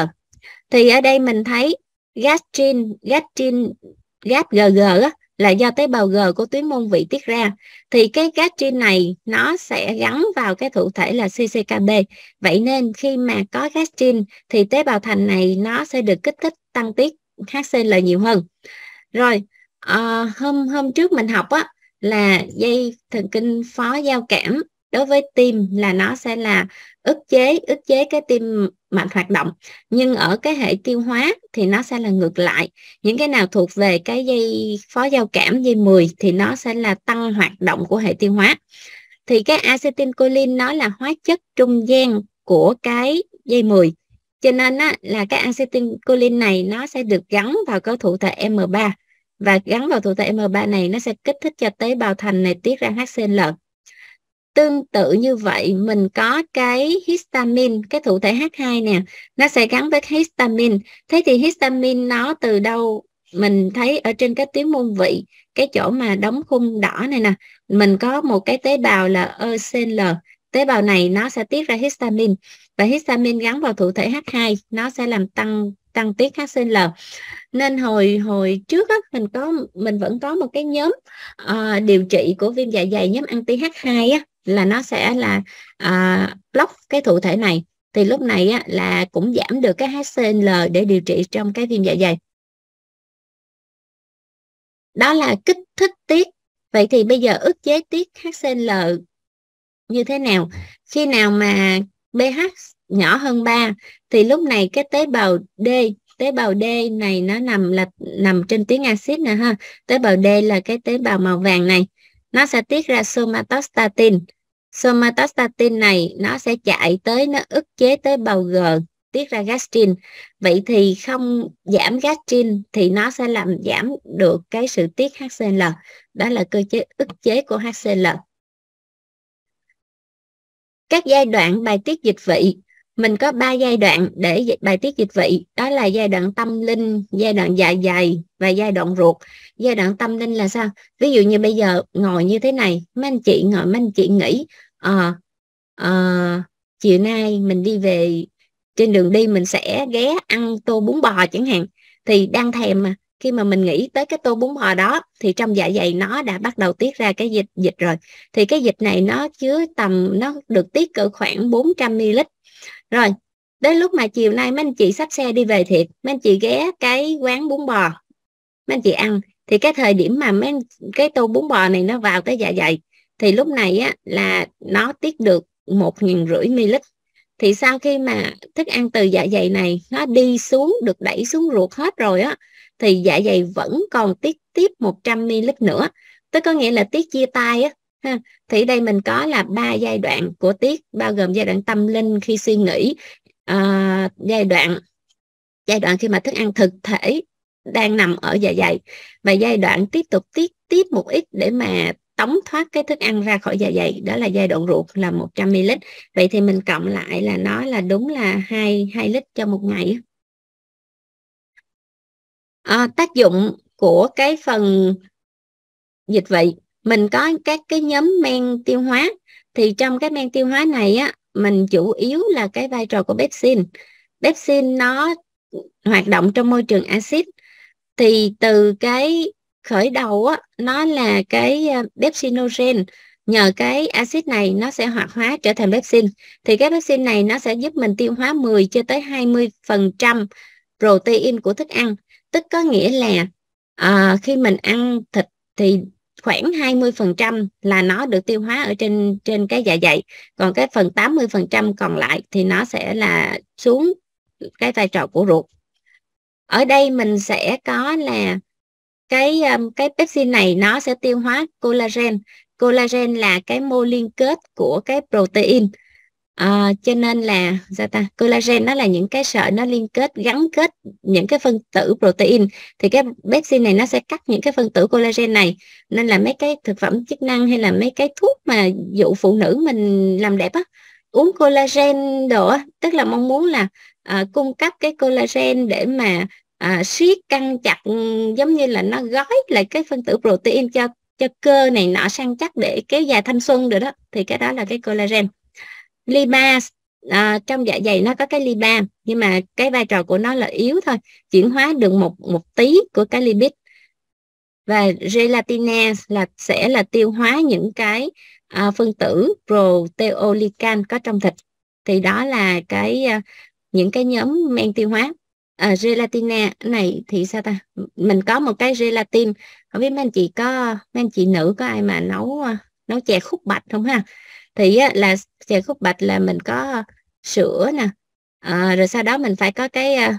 [SPEAKER 2] thì ở đây mình thấy gastrin gastrin GAPGG á là do tế bào G của tuyến môn vị tiết ra thì cái gastrin này nó sẽ gắn vào cái thụ thể là CCKB vậy nên khi mà có gastrin thì tế bào thành này nó sẽ được kích thích tăng tiết HCl nhiều hơn rồi à, hôm hôm trước mình học á là dây thần kinh phó giao cảm đối với tim là nó sẽ là ức chế ức chế cái tim mạnh hoạt động nhưng ở cái hệ tiêu hóa thì nó sẽ là ngược lại những cái nào thuộc về cái dây phó giao cảm dây 10 thì nó sẽ là tăng hoạt động của hệ tiêu hóa thì cái acetin choline nó là hóa chất trung gian của cái dây 10 cho nên á, là cái acetylcholine này nó sẽ được gắn vào cái thụ thể M3 và gắn vào thụ thể M3 này nó sẽ kích thích cho tế bào thành này tiết ra HCl tương tự như vậy mình có cái histamine cái thụ thể H2 nè nó sẽ gắn với histamine thế thì histamine nó từ đâu mình thấy ở trên cái tuyến môn vị cái chỗ mà đóng khung đỏ này nè mình có một cái tế bào là ECL tế bào này nó sẽ tiết ra histamine và histamine gắn vào thụ thể H2 nó sẽ làm tăng tăng tiết HCl nên hồi hồi trước á, mình có mình vẫn có một cái nhóm uh, điều trị của viêm dạ dày nhóm anti H2 á, là nó sẽ là uh, block cái thụ thể này thì lúc này á, là cũng giảm được
[SPEAKER 3] cái HCl để điều trị trong cái viêm dạ dày
[SPEAKER 2] đó là kích thích tiết vậy thì bây giờ ức chế tiết HCl như thế nào khi nào mà pH nhỏ hơn 3 thì lúc này cái tế bào D tế bào D này nó nằm là nằm trên tuyến axit nè ha tế bào D là cái tế bào màu vàng này nó sẽ tiết ra somatostatin somatostatin này nó sẽ chạy tới nó ức chế tế bào G tiết ra gastrin vậy thì không giảm gastrin thì nó sẽ làm giảm được cái sự tiết HCl đó là cơ chế ức chế của HCl các giai đoạn bài tiết dịch vị mình có ba giai đoạn để bài tiết dịch vị đó là giai đoạn tâm linh giai đoạn dạ dày và giai đoạn ruột giai đoạn tâm linh là sao ví dụ như bây giờ ngồi như thế này mấy anh chị ngồi mấy anh chị nghĩ à, ờ, à, ờ, chiều nay mình đi về trên đường đi mình sẽ ghé ăn tô bún bò chẳng hạn thì đang thèm mà khi mà mình nghĩ tới cái tô bún bò đó thì trong dạ dày nó đã bắt đầu tiết ra cái dịch dịch rồi thì cái dịch này nó chứa tầm nó được tiết cỡ khoảng 400 ml rồi đến lúc mà chiều nay mấy anh chị sắp xe đi về thiệt mấy anh chị ghé cái quán bún bò mấy anh chị ăn thì cái thời điểm mà mấy cái tô bún bò này nó vào tới dạ dày thì lúc này á là nó tiết được một nghìn rưỡi ml thì sau khi mà thức ăn từ dạ dày này nó đi xuống được đẩy xuống ruột hết rồi á thì dạ dày vẫn còn tiết tiếp 100 ml nữa tức có nghĩa là tiết chia tay á thì đây mình có là ba giai đoạn của tiết bao gồm giai đoạn tâm linh khi suy nghĩ à, giai đoạn giai đoạn khi mà thức ăn thực thể đang nằm ở dạ dày và giai đoạn tiếp tục tiết tiếp một ít để mà tống thoát cái thức ăn ra khỏi dạ dày đó là giai đoạn ruột là 100 ml vậy thì mình cộng lại là nó là đúng là hai hai lít cho một ngày à, tác dụng của cái phần dịch vị mình có các cái nhóm men tiêu hóa thì trong cái men tiêu hóa này á mình chủ yếu là cái vai trò của pepsin pepsin nó hoạt động trong môi trường axit thì từ cái khởi đầu á nó là cái ờ, pepsinogen nhờ cái axit này nó sẽ hoạt hóa trở thành pepsin thì cái pepsin này nó sẽ giúp mình tiêu hóa 10 cho tới 20 phần trăm protein của thức ăn tức có nghĩa là à, khi mình ăn thịt thì khoảng 20% là nó được tiêu hóa ở trên trên cái dạ dày còn cái phần 80% còn lại thì nó sẽ là xuống cái vai trò của ruột ở đây mình sẽ có là cái ờ, cái pepsin này nó sẽ tiêu hóa collagen collagen là cái mô liên kết của cái protein À, cho nên là sao ta collagen nó là những cái sợi nó liên kết gắn kết những cái phân tử protein thì cái pepsin này nó sẽ cắt những cái phân tử collagen này nên là mấy cái thực phẩm chức năng hay là mấy cái thuốc mà dụ phụ nữ mình làm đẹp á uống collagen đồ á tức là mong muốn là à, cung cấp cái collagen để mà à, siết căng chặt giống như là nó gói lại cái phân tử protein cho cho cơ này nọ săn chắc để kéo dài thanh xuân được đó thì cái đó là cái collagen liba à, ờ, trong dạ dày nó có cái liba nhưng mà cái vai trò của nó là yếu thôi chuyển hóa được một một tí của cái lipid và gelatina là sẽ là tiêu hóa những cái à, phân tử proteolican có trong thịt thì đó là cái à, những cái nhóm men tiêu hóa à, gelatina này thì sao ta mình có một cái gelatin không biết mấy anh chị có mấy anh chị nữ có ai mà nấu nấu chè khúc bạch không ha thì á, là chè khúc bạch là mình có sữa nè à, rồi sau đó mình phải có cái uh,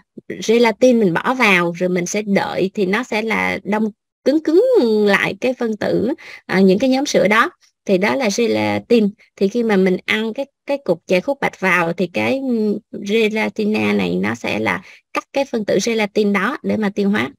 [SPEAKER 2] gelatin mình bỏ vào rồi mình sẽ đợi thì nó sẽ là đông cứng cứng lại cái phân tử à, những cái nhóm sữa đó thì đó là gelatin thì khi mà mình ăn cái cái cục chè khúc bạch vào thì cái ừ, gelatina này nó sẽ là cắt cái phân tử gelatin đó để mà tiêu hóa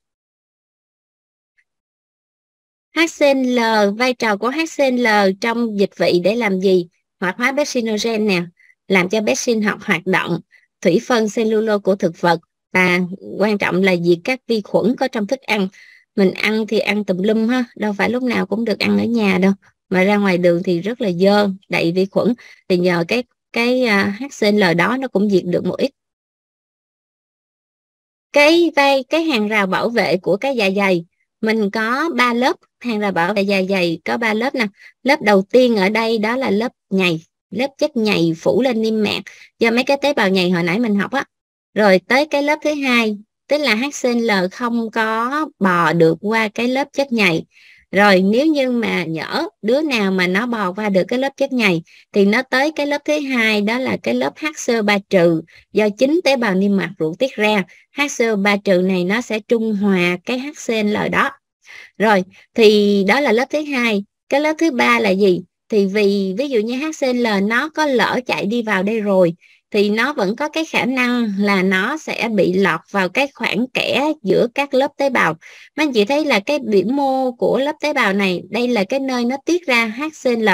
[SPEAKER 2] HCl, vai trò của HCl trong dịch vị để làm gì? Hoạt hóa bexinogen nè, làm cho bexin học hoạt động, thủy phân cellulo của thực vật và quan trọng là diệt các vi khuẩn có trong thức ăn. Mình ăn thì ăn tùm lum ha, đâu phải lúc nào cũng được ăn ở nhà đâu. Mà ra ngoài đường thì rất là dơ, đầy vi khuẩn. Thì nhờ cái cái à, HCl đó nó cũng diệt được một ít cái vai cái hàng rào bảo vệ của cái dạ dày mình có ba lớp hay là bảo vệ dạ dày có ba lớp nè lớp đầu tiên ở đây đó là lớp nhầy lớp chất nhầy phủ lên niêm mạc do mấy cái tế bào nhầy hồi nãy mình học á rồi tới cái lớp thứ hai tức là HCL không có bò được qua cái lớp chất nhầy rồi nếu như mà nhỡ đứa nào mà nó bò qua được cái lớp chất nhầy thì nó tới cái lớp thứ hai đó là cái lớp HCO3 trừ do chính tế bào niêm mạc ruột tiết ra HCO3 trừ này nó sẽ trung hòa cái HCL đó rồi thì đó là lớp thứ hai cái lớp thứ ba là gì thì vì ví dụ như HCL nó có lỡ chạy đi vào đây rồi thì nó vẫn có cái khả năng là nó sẽ bị lọt vào cái khoảng kẽ giữa các lớp tế bào. Mấy anh chị thấy là cái biểu mô của lớp tế bào này, đây là cái nơi nó tiết ra HCl.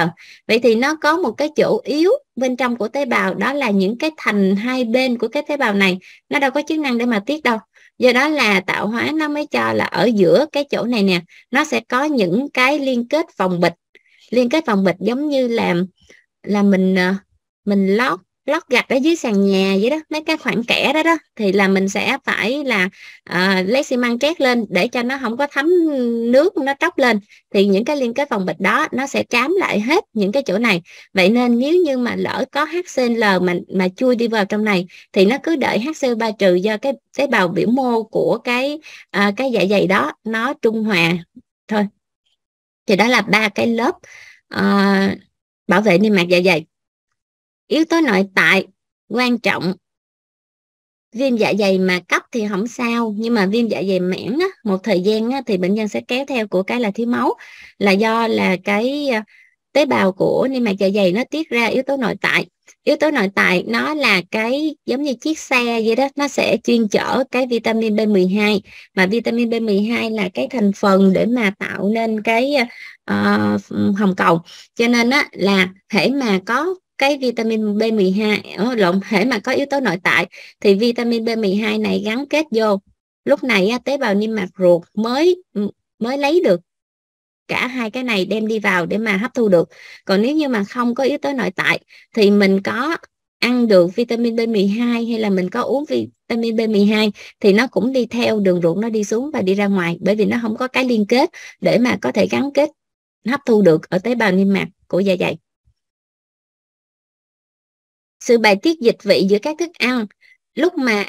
[SPEAKER 2] Vậy thì nó có một cái chỗ yếu bên trong của tế bào, đó là những cái thành hai bên của cái tế bào này. Nó đâu có chức năng để mà tiết đâu do đó là tạo hóa nó mới cho là ở giữa cái chỗ này nè nó sẽ có những cái liên kết phòng bịch liên kết phòng bịch giống như làm là mình ờ, mình lót lót gạch ở dưới sàn nhà vậy đó mấy cái khoảng kẽ đó đó thì là mình sẽ phải là uh, lấy xi măng trét lên để cho nó không có thấm nước nó tróc lên thì những cái liên kết vòng bịch đó nó sẽ trám lại hết những cái chỗ này vậy nên nếu như mà lỡ có HCl mà mà chui đi vào trong này thì nó cứ đợi HCl3 trừ do cái tế bào biểu mô của cái uh, cái dạ dày đó nó trung hòa thôi thì đó là ba cái lớp uh, bảo vệ niêm mạc dạ dày yếu tố nội tại quan trọng viêm dạ dày mà cấp thì không sao nhưng mà viêm dạ dày mãn á, một thời gian á, thì bệnh nhân sẽ kéo theo của cái là thiếu máu là do là cái ờ, tế bào của niêm mạc dạ dày nó tiết ra yếu tố nội tại yếu tố nội tại nó là cái giống như chiếc xe vậy đó nó sẽ chuyên chở cái vitamin B12 mà vitamin B12 là cái thành phần để mà tạo nên cái uh, hồng cầu cho nên á là thể mà có cái vitamin B12 lộn thể mà có yếu tố nội tại thì vitamin B12 này gắn kết vô lúc này tế bào niêm mạc ruột mới ừ, mới lấy được cả hai cái này đem đi vào để mà hấp thu được còn nếu như mà không có yếu tố nội tại thì mình có ăn được vitamin B12 hay là mình có uống vitamin B12 thì nó cũng đi theo đường ruột nó đi xuống và đi ra ngoài bởi vì nó không có cái liên kết để mà có thể gắn kết hấp thu được ở tế bào niêm mạc của dạ dày sự bài tiết dịch vị giữa các thức ăn lúc mà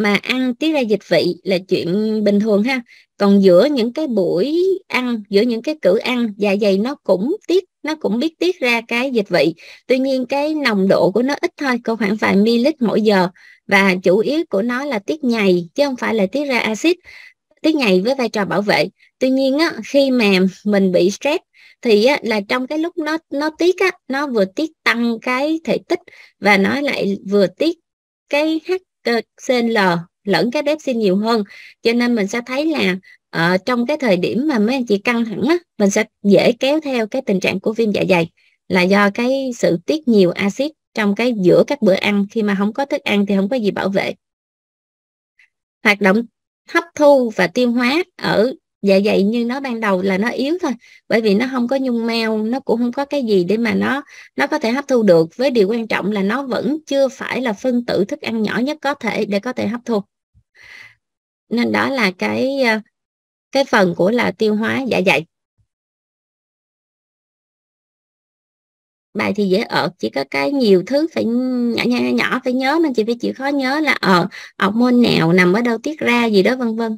[SPEAKER 2] mà ăn tiết ra dịch vị là chuyện bình thường ha còn giữa những cái buổi ăn giữa những cái cử ăn dạ dày nó cũng tiết nó cũng biết tiết ra cái dịch vị tuy nhiên cái nồng độ của nó ít thôi có khoảng vài ml mỗi giờ và chủ yếu của nó là tiết nhầy chứ không phải là tiết ra axit tiết nhầy với vai trò bảo vệ tuy nhiên á, khi mà mình bị stress thì á, là trong cái lúc nó nó tiết á, nó vừa tiết tăng cái thể tích và nó lại vừa tiết cái HCl lẫn cái pepsin nhiều hơn cho nên mình sẽ thấy là uh, trong cái thời điểm mà mấy anh chị căng thẳng á, mình sẽ dễ kéo theo cái tình trạng của viêm dạ dày là do cái sự tiết nhiều axit trong cái giữa các bữa ăn khi mà không có thức ăn thì không có gì bảo vệ hoạt động hấp thu và tiêu hóa ở dạ vậy nhưng nó ban đầu là nó yếu thôi bởi vì nó không có nhung meo nó cũng không có cái gì để mà nó nó có thể hấp thu được với điều quan trọng là nó vẫn chưa phải là phân tử thức ăn nhỏ nhất có thể để có thể hấp thu
[SPEAKER 1] nên đó là cái ờ, cái phần của là tiêu hóa dạ dày bài thì dễ ợt
[SPEAKER 3] chỉ có cái nhiều thứ phải nhỏ nhỏ, nhỏ phải nhớ nên chị phải chịu khó nhớ là ở ờ, môn
[SPEAKER 1] nào nằm ở đâu tiết ra gì đó vân vân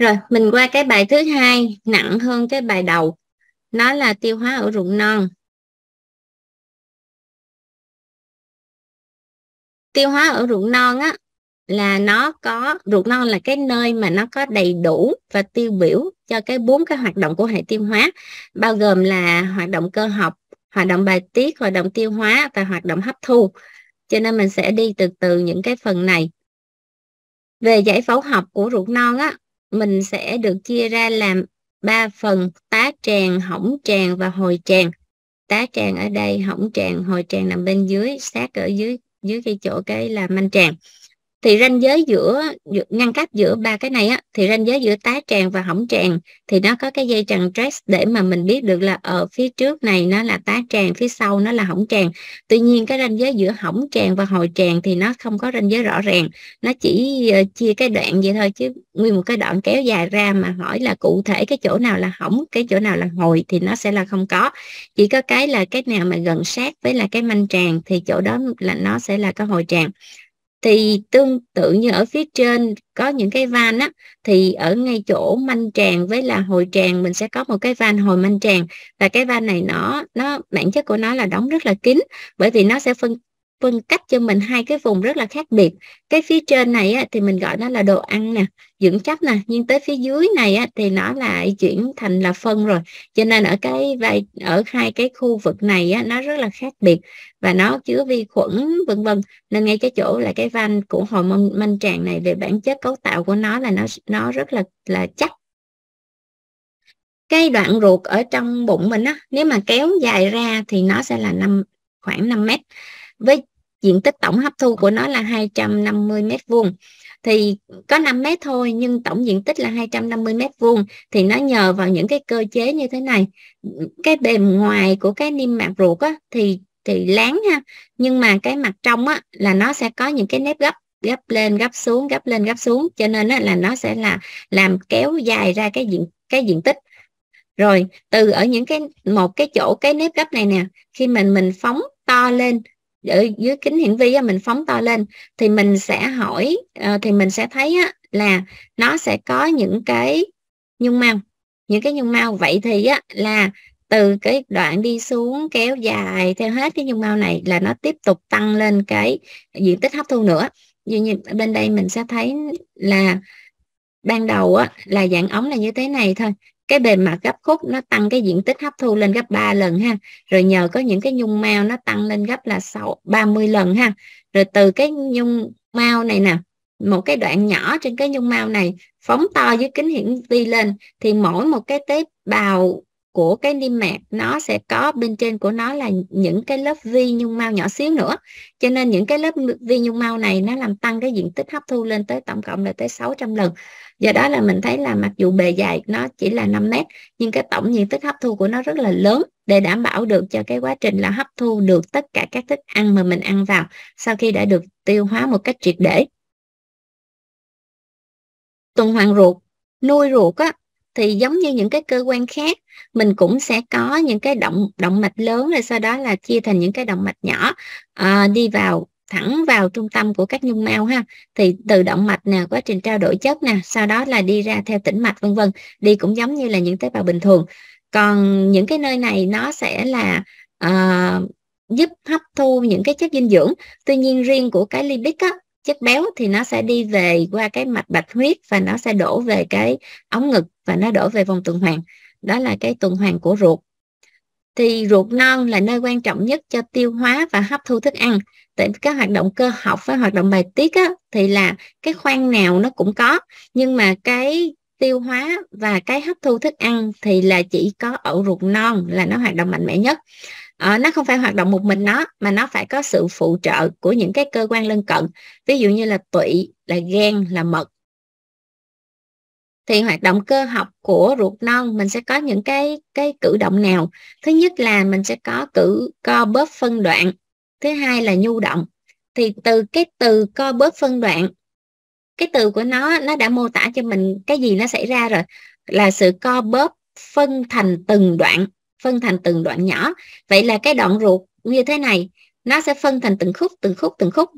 [SPEAKER 1] rồi mình qua cái bài thứ hai nặng hơn cái bài đầu nó là tiêu hóa ở ruộng non tiêu hóa ở ruộng non á là nó có ruột non là cái nơi mà nó có đầy đủ và tiêu
[SPEAKER 2] biểu cho cái bốn cái hoạt động của hệ tiêu hóa bao gồm là hoạt động cơ học hoạt động bài tiết hoạt động tiêu hóa và hoạt động hấp thu cho nên mình sẽ đi từ từ những cái phần này về giải phẫu học của ruột non á mình sẽ được chia ra làm ba phần tá tràng, hỏng tràng và hồi tràng. Tá tràng ở đây, hỏng tràng, hồi tràng nằm bên dưới, sát ở dưới dưới cái chỗ cái là manh tràng thì ranh giới giữa ngăn cách giữa ba cái này á thì ranh giới giữa tá tràng và hỏng tràng thì nó có cái dây trần stress để mà mình biết được là ở ờ, phía trước này nó là tá tràng phía sau nó là hỏng tràng tuy nhiên cái ranh giới giữa hỏng tràng và hồi tràng thì nó không có ranh giới rõ ràng nó chỉ ờ, chia cái đoạn vậy thôi chứ nguyên một cái đoạn kéo dài ra mà hỏi là cụ thể cái chỗ nào là hỏng cái chỗ nào là hồi thì nó sẽ là không có chỉ có cái là cái nào mà gần sát với là cái manh tràng thì chỗ đó là nó sẽ là cái hồi tràng thì tương tự như ở phía trên có những cái van á thì ở ngay chỗ manh tràng với là hồi tràng mình sẽ có một cái van hồi manh tràng và cái van này nó nó bản chất của nó là đóng rất là kín bởi vì nó sẽ phân phân cách cho mình hai cái vùng rất là khác biệt cái phía trên này á, thì mình gọi nó là đồ ăn nè dưỡng chất nè nhưng tới phía dưới này á, thì nó lại chuyển thành là phân rồi cho nên ở cái vai ở hai cái khu vực này á, nó rất là khác biệt và nó chứa vi khuẩn vân vân nên ngay cái chỗ là cái van của hồi manh, manh tràng này về bản chất cấu tạo của nó là nó nó rất là là chắc cái đoạn ruột ở trong bụng mình á nếu mà kéo dài ra thì nó sẽ là năm khoảng 5 mét với diện tích tổng hấp thu của nó là 250 mét vuông thì có 5 mét thôi nhưng tổng diện tích là 250 mét vuông thì nó nhờ vào những cái cơ chế như thế này cái bề ngoài của cái niêm mạc ruột á, thì thì láng ha nhưng mà cái mặt trong á, là nó sẽ có những cái nếp gấp gấp lên gấp xuống gấp lên gấp xuống cho nên á, là nó sẽ là làm kéo dài ra cái diện cái diện tích rồi từ ở những cái một cái chỗ cái nếp gấp này nè khi mình mình phóng to lên ở dạ, dưới kính hiển vi á, mình phóng to lên thì mình sẽ hỏi ờ, thì mình sẽ thấy là nó sẽ có những cái nhung mau những cái nhung mau vậy thì á, là từ cái đoạn đi xuống kéo dài theo hết cái nhung mau này là nó tiếp tục tăng lên cái diện tích hấp thu nữa Dường như bên đây mình sẽ thấy là ban đầu á, là dạng ống là như thế này thôi cái bề mặt gấp khúc nó tăng cái diện tích hấp thu lên gấp 3 lần ha rồi nhờ có những cái nhung mao nó tăng lên gấp là 6, 30 lần ha rồi từ cái nhung mao này nè một cái đoạn nhỏ trên cái nhung mao này phóng to dưới kính hiển vi lên thì mỗi một cái tế bào của cái niêm mạc nó sẽ có bên trên của nó là những cái lớp vi nhung mao nhỏ xíu nữa cho nên những cái lớp vi nhung mao này nó làm tăng cái diện tích hấp thu lên tới tổng cộng là tới 600 lần do đó là mình thấy là mặc dù bề dài nó chỉ là 5 mét nhưng cái tổng diện tích hấp thu của nó rất là lớn để đảm bảo được cho cái quá trình là hấp thu được tất cả các thức ăn mà mình ăn vào sau khi đã được tiêu hóa một cách triệt
[SPEAKER 3] để tuần hoàn ruột nuôi ruột á
[SPEAKER 2] thì giống như những cái cơ quan khác mình cũng sẽ có những cái động động mạch lớn rồi sau đó là chia thành những cái động mạch nhỏ à, đi vào thẳng vào trung tâm của các nhung mao ha thì từ động mạch nè quá trình trao đổi chất nè sau đó là đi ra theo tĩnh mạch vân vân đi cũng giống như là những tế bào bình thường còn những cái nơi này nó sẽ là uh, giúp hấp thu những cái chất dinh dưỡng tuy nhiên riêng của cái lipid á, chất béo thì nó sẽ đi về qua cái mạch bạch huyết và nó sẽ đổ về cái ống ngực và nó đổ về vòng tuần hoàn đó là cái tuần hoàn của ruột thì ruột non là nơi quan trọng nhất cho tiêu hóa và hấp thu thức ăn tại các hoạt động cơ học với hoạt động bài tiết á, thì là cái khoang nào nó cũng có nhưng mà cái tiêu hóa và cái hấp thu thức ăn thì là chỉ có ở ruột non là nó hoạt động mạnh mẽ nhất à, nó không phải hoạt động một mình nó mà nó phải có sự phụ trợ của những cái cơ quan lân cận ví dụ như là tụy là gan là mật thì hoạt động cơ học của ruột non mình sẽ có những cái cái cử động nào thứ nhất là mình sẽ có cử co bóp phân đoạn thứ hai là nhu động thì từ cái từ co bóp phân đoạn cái từ của nó nó đã mô tả cho mình cái gì nó xảy ra rồi là sự co bóp phân thành từng đoạn phân thành từng đoạn nhỏ vậy là cái đoạn ruột như thế này nó sẽ phân thành từng khúc từng khúc từng khúc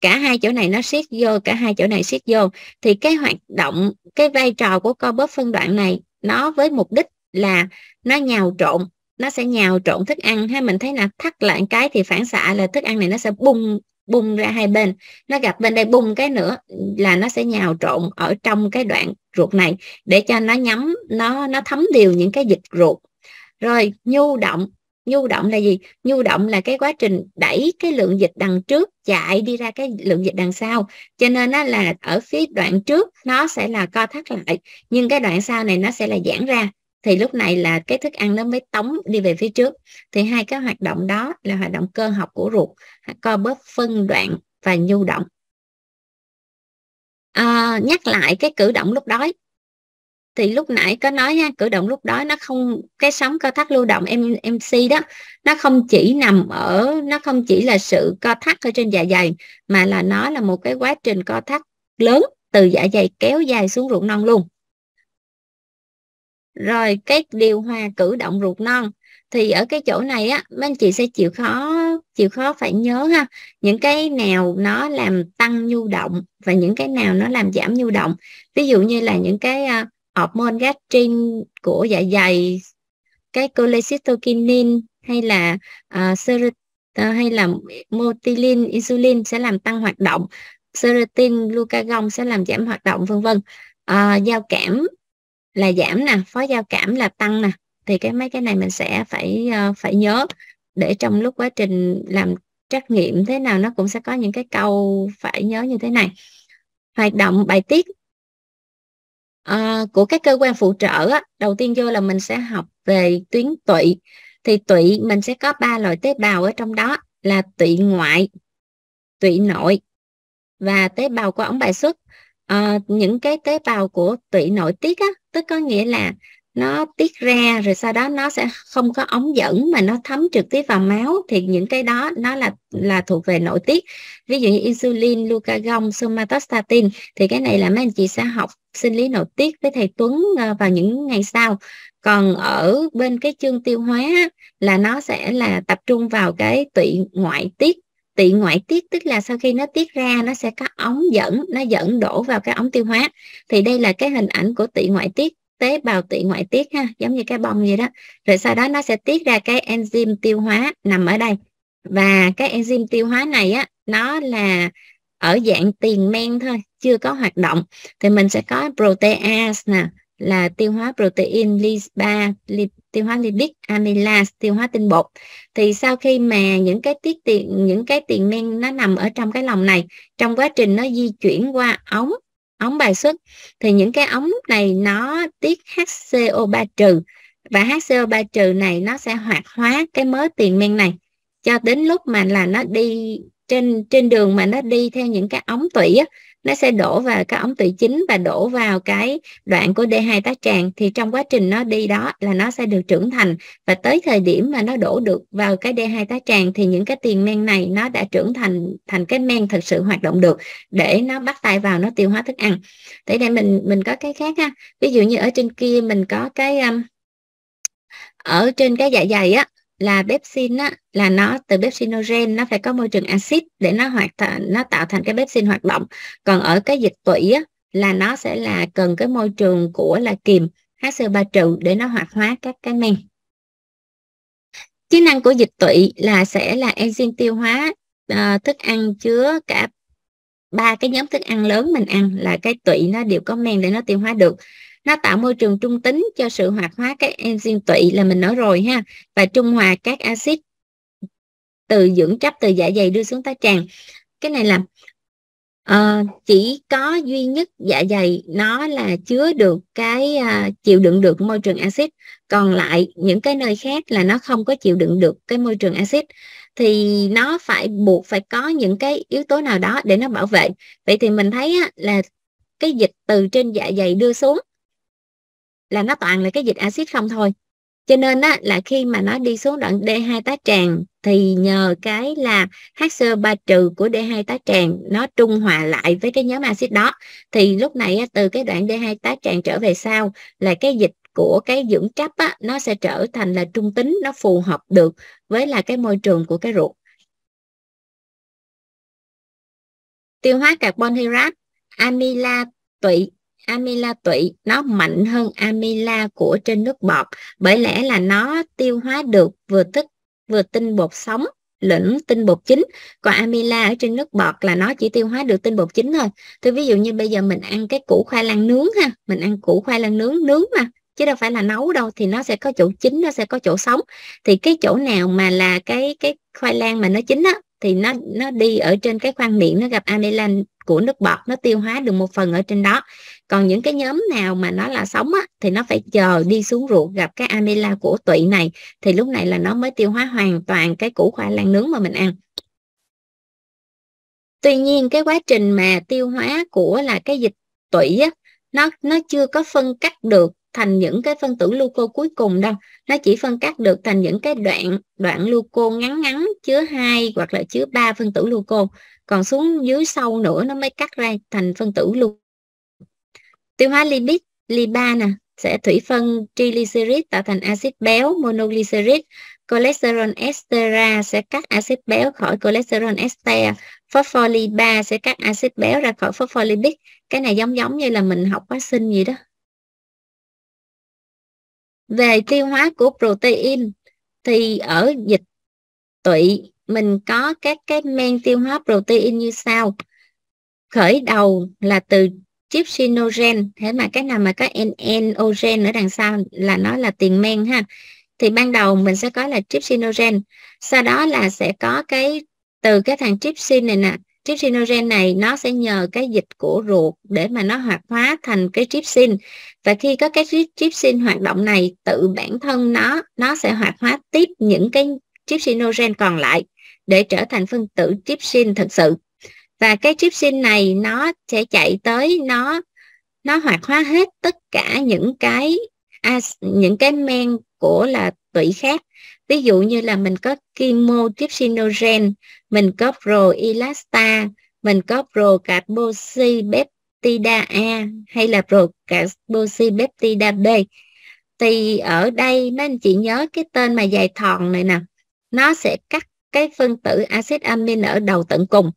[SPEAKER 2] cả hai chỗ này nó siết vô cả hai chỗ này siết vô thì cái hoạt động cái vai trò của co bóp phân đoạn này nó với mục đích là nó nhào trộn nó sẽ nhào trộn thức ăn hay mình thấy là thắt lại cái thì phản xạ là thức ăn này nó sẽ bung bung ra hai bên nó gặp bên đây bung cái nữa là nó sẽ nhào trộn ở trong cái đoạn ruột này để cho nó nhắm nó nó thấm đều những cái dịch ruột rồi nhu động nhu động là gì nhu động là cái quá trình đẩy cái lượng dịch đằng trước chạy đi ra cái lượng dịch đằng sau cho nên nó là ở phía đoạn trước nó sẽ là co thắt lại nhưng cái đoạn sau này nó sẽ là giãn ra thì lúc này là cái thức ăn nó mới tống đi về phía trước thì hai cái hoạt động đó là hoạt động cơ học của ruột co bóp phân đoạn và nhu động à, nhắc lại cái cử động lúc đói thì lúc nãy có nói ha, cử động lúc đó nó không cái sóng co thắt lưu động em MC đó nó không chỉ nằm ở nó không chỉ là sự co thắt ở trên dạ dày mà là nó là một cái quá trình co thắt lớn từ dạ dày kéo dài xuống ruột non luôn rồi cái điều hòa cử động ruột non thì ở cái chỗ này á mấy anh chị sẽ chịu khó chịu khó phải nhớ ha những cái nào nó làm tăng nhu động và những cái nào nó làm giảm nhu động ví dụ như là những cái à, hormone gastrin của dạ dày cái cholecystokinin hay là uh, serot, à, hay là motilin insulin sẽ làm tăng hoạt động serotonin, glucagon sẽ làm giảm hoạt động vân vân à, giao cảm là giảm nè phó giao cảm là tăng nè thì cái mấy cái này mình sẽ phải uh, phải nhớ để trong lúc quá trình làm trắc nghiệm thế nào nó cũng sẽ có những cái câu phải nhớ như thế này hoạt động bài tiết à, của các cơ quan phụ trợ á, đầu tiên vô là mình sẽ học về tuyến tụy thì tụy mình sẽ có ba loại tế bào ở trong đó là tụy ngoại tụy nội và tế bào của ống bài xuất à, những cái tế bào của tụy nội tiết á, tức có nghĩa là nó tiết ra rồi sau đó nó sẽ không có ống dẫn mà nó thấm trực tiếp vào máu thì những cái đó nó là là thuộc về nội tiết ví dụ như insulin glucagon somatostatin thì cái này là mấy anh chị sẽ học sinh lý nội tiết với thầy Tuấn ờ, vào những ngày sau còn ở bên cái chương tiêu hóa là nó sẽ là tập trung vào cái tụy ngoại tiết Tụy ngoại tiết tức là sau khi nó tiết ra nó sẽ có ống dẫn nó dẫn đổ vào cái ống tiêu hóa thì đây là cái hình ảnh của tụy ngoại tiết tế bào tụy ngoại tiết ha giống như cái bông vậy đó rồi sau đó nó sẽ tiết ra cái enzyme tiêu hóa nằm ở đây và cái enzyme tiêu hóa này á nó là ở dạng tiền men thôi chưa có hoạt động thì mình sẽ có protease nè là tiêu hóa protein lipa lip, tiêu hóa lipid amylase tiêu hóa tinh bột thì sau khi mà những cái tiết tiền những cái tiền men nó nằm ở trong cái lòng này trong quá trình nó di chuyển qua ống ống bài xuất thì những cái ống này nó tiết HCO3 trừ và HCO3 trừ này nó sẽ hoạt hóa cái mớ tiền men này cho đến lúc mà là nó đi trên trên đường mà nó đi theo những cái ống tủy á, nó sẽ đổ vào cái ống tủy chính và đổ vào cái đoạn của D2 tá tràng thì trong quá trình nó đi đó là nó sẽ được trưởng thành và tới thời điểm mà nó đổ được vào cái D2 tá tràng thì những cái tiền men này nó đã trưởng thành thành cái men thực sự hoạt động được để nó bắt tay vào nó tiêu hóa thức ăn. Thế đây mình mình có cái khác ha. Ví dụ như ở trên kia mình có cái um, ở trên cái dạ dày á là pepsin á, là nó từ pepsinogen nó phải có môi trường axit để nó hoạt th- nó tạo thành cái pepsin hoạt động còn ở cái dịch tụy á, là nó sẽ là cần cái môi trường của là kiềm HCO3 trừ để nó hoạt hóa các cái men chức năng của dịch tụy là sẽ là enzyme tiêu hóa uh, thức ăn chứa cả ba cái nhóm thức ăn lớn mình ăn là cái tụy nó đều có men để nó tiêu hóa được nó tạo môi trường trung tính cho sự hoạt hóa các enzyme tụy là mình nói rồi ha và trung hòa các axit từ dưỡng chất từ dạ dày đưa xuống tá tràng cái này là uh, chỉ có duy nhất dạ dày nó là chứa được cái uh, chịu đựng được môi trường axit còn lại những cái nơi khác là nó không có chịu đựng được cái môi trường axit thì nó phải buộc phải có những cái yếu tố nào đó để nó bảo vệ vậy thì mình thấy á, là cái dịch từ trên dạ dày đưa xuống là nó toàn là cái dịch axit không thôi cho nên á, là khi mà nó đi xuống đoạn D2 tá tràng thì nhờ cái là HCO3 trừ của D2 tá tràng nó trung hòa lại với cái nhóm axit đó thì lúc này từ cái đoạn D2 tá tràng trở về sau là cái dịch của cái dưỡng tráp á, nó sẽ trở thành là trung tính nó phù hợp được với là cái môi
[SPEAKER 3] trường của cái ruột tiêu hóa carbon
[SPEAKER 2] hydrate amyla tụy amila tụy nó mạnh hơn amila của trên nước bọt bởi lẽ là nó tiêu hóa được vừa thức vừa tinh bột sống lẫn tinh bột chính còn amila ở trên nước bọt là nó chỉ tiêu hóa được tinh bột chính thôi tôi ví dụ như bây giờ mình ăn cái củ khoai lang nướng ha mình ăn củ khoai lang nướng nướng mà chứ đâu phải là nấu đâu thì nó sẽ có chỗ chính nó sẽ có chỗ sống thì cái chỗ nào mà là cái cái khoai lang mà nó chính á thì nó nó đi ở trên cái khoang miệng nó gặp amylan của nước bọt nó tiêu hóa được một phần ở trên đó còn những cái nhóm nào mà nó là sống á, thì nó phải chờ đi xuống ruột gặp cái amila của tụy này thì lúc này là nó mới tiêu hóa hoàn toàn cái củ khoai lang nướng mà mình ăn tuy nhiên cái quá trình mà tiêu hóa của là cái dịch tụy á, nó nó chưa có phân cắt được thành những cái phân tử gluco cuối cùng đâu nó chỉ phân cắt được thành những cái đoạn đoạn gluco ngắn ngắn chứa hai hoặc là chứa ba phân tử gluco còn xuống dưới sâu nữa nó mới cắt ra thành phân tử gluco Tiêu hóa lipid, lipa nè, sẽ thủy phân triglycerid tạo thành axit béo monoglycerid. Cholesterol estera sẽ cắt axit béo khỏi cholesterol ester. Phospholipa sẽ cắt axit béo ra khỏi phospholipic. Cái này giống giống như là mình học hóa sinh gì đó.
[SPEAKER 3] Về tiêu hóa của protein thì ở dịch
[SPEAKER 2] tụy mình có các cái men tiêu hóa protein như sau. Khởi đầu là từ gypsinogen thế mà cái nào mà có NNOgen ở đằng sau là nó là tiền men ha thì ban đầu mình sẽ có là gypsinogen sau đó là sẽ có cái từ cái thằng gypsin này nè gypsinogen này nó sẽ nhờ cái dịch của ruột để mà nó hoạt hóa thành cái gypsin và khi có cái gypsin hoạt động này tự bản thân nó nó sẽ hoạt hóa tiếp những cái gypsinogen còn lại để trở thành phân tử gypsin thật sự và cái gypsin này nó sẽ chạy tới nó nó hoạt hóa hết tất cả những cái à, những cái men của là tụy khác ví dụ như là mình có chemotrypsinogen mình có proelasta mình có procarboxypeptida A hay là procarboxypeptida B thì ở đây mấy anh chị nhớ cái tên mà dài thòn này nè nó sẽ cắt cái phân tử axit amin ở đầu tận cùng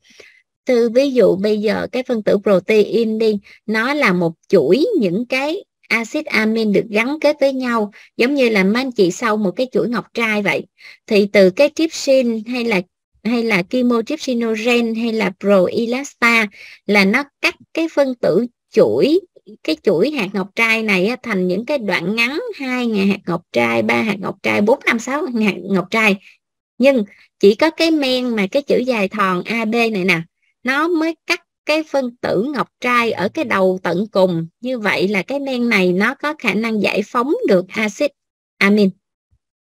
[SPEAKER 2] Thư ví dụ bây giờ cái phân tử protein đi, nó là một chuỗi những cái axit amin được gắn kết với nhau giống như là anh chị sau một cái chuỗi ngọc trai vậy thì từ cái trypsin hay là hay là chymotrypsinogen hay là proelasta là nó cắt cái phân tử chuỗi cái chuỗi hạt ngọc trai này thành những cái đoạn ngắn hai hạt ngọc trai ba hạt ngọc trai bốn năm sáu hạt ngọc trai nhưng chỉ có cái men mà cái chữ dài thòn AB này nè nó mới cắt cái phân tử ngọc trai ở cái đầu tận cùng như vậy là cái men này nó có khả năng giải phóng được axit amin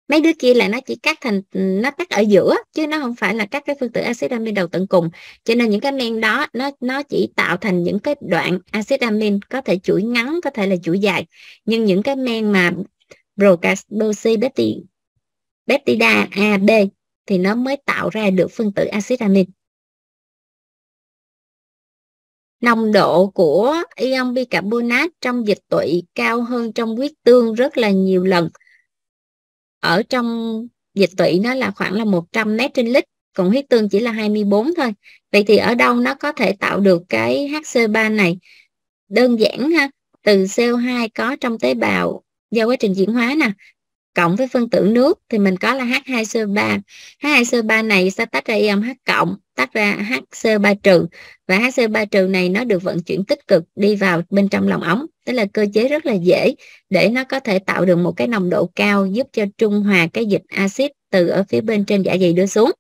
[SPEAKER 2] mấy đứa kia là nó chỉ cắt thành nó cắt ở giữa chứ nó không phải là cắt cái phân tử axit amin đầu tận cùng cho nên những cái men đó nó nó chỉ tạo thành những cái đoạn axit amin có thể chuỗi ngắn có thể là chuỗi dài nhưng những cái men mà procarbazepine peptida AB thì nó
[SPEAKER 3] mới tạo ra được phân tử axit amin
[SPEAKER 2] nồng độ của ion bicarbonate trong dịch tụy cao hơn trong huyết tương rất là nhiều lần ở trong dịch tụy nó là khoảng là 100 mét trên lít còn huyết tương chỉ là 24 thôi vậy thì ở đâu nó có thể tạo được cái HC3 này đơn giản ha từ CO2 có trong tế bào do quá trình chuyển hóa nè cộng với phân tử nước thì mình có là H2CO3 H2CO3 này sẽ tách ra ion H cộng tách ra HCO3 trừ và HCO3 trừ này nó được vận chuyển tích cực đi vào bên trong lòng ống tức là cơ chế rất là dễ để nó có thể tạo được một cái nồng độ cao giúp cho trung hòa cái dịch axit từ ở phía bên trên dạ dày đưa xuống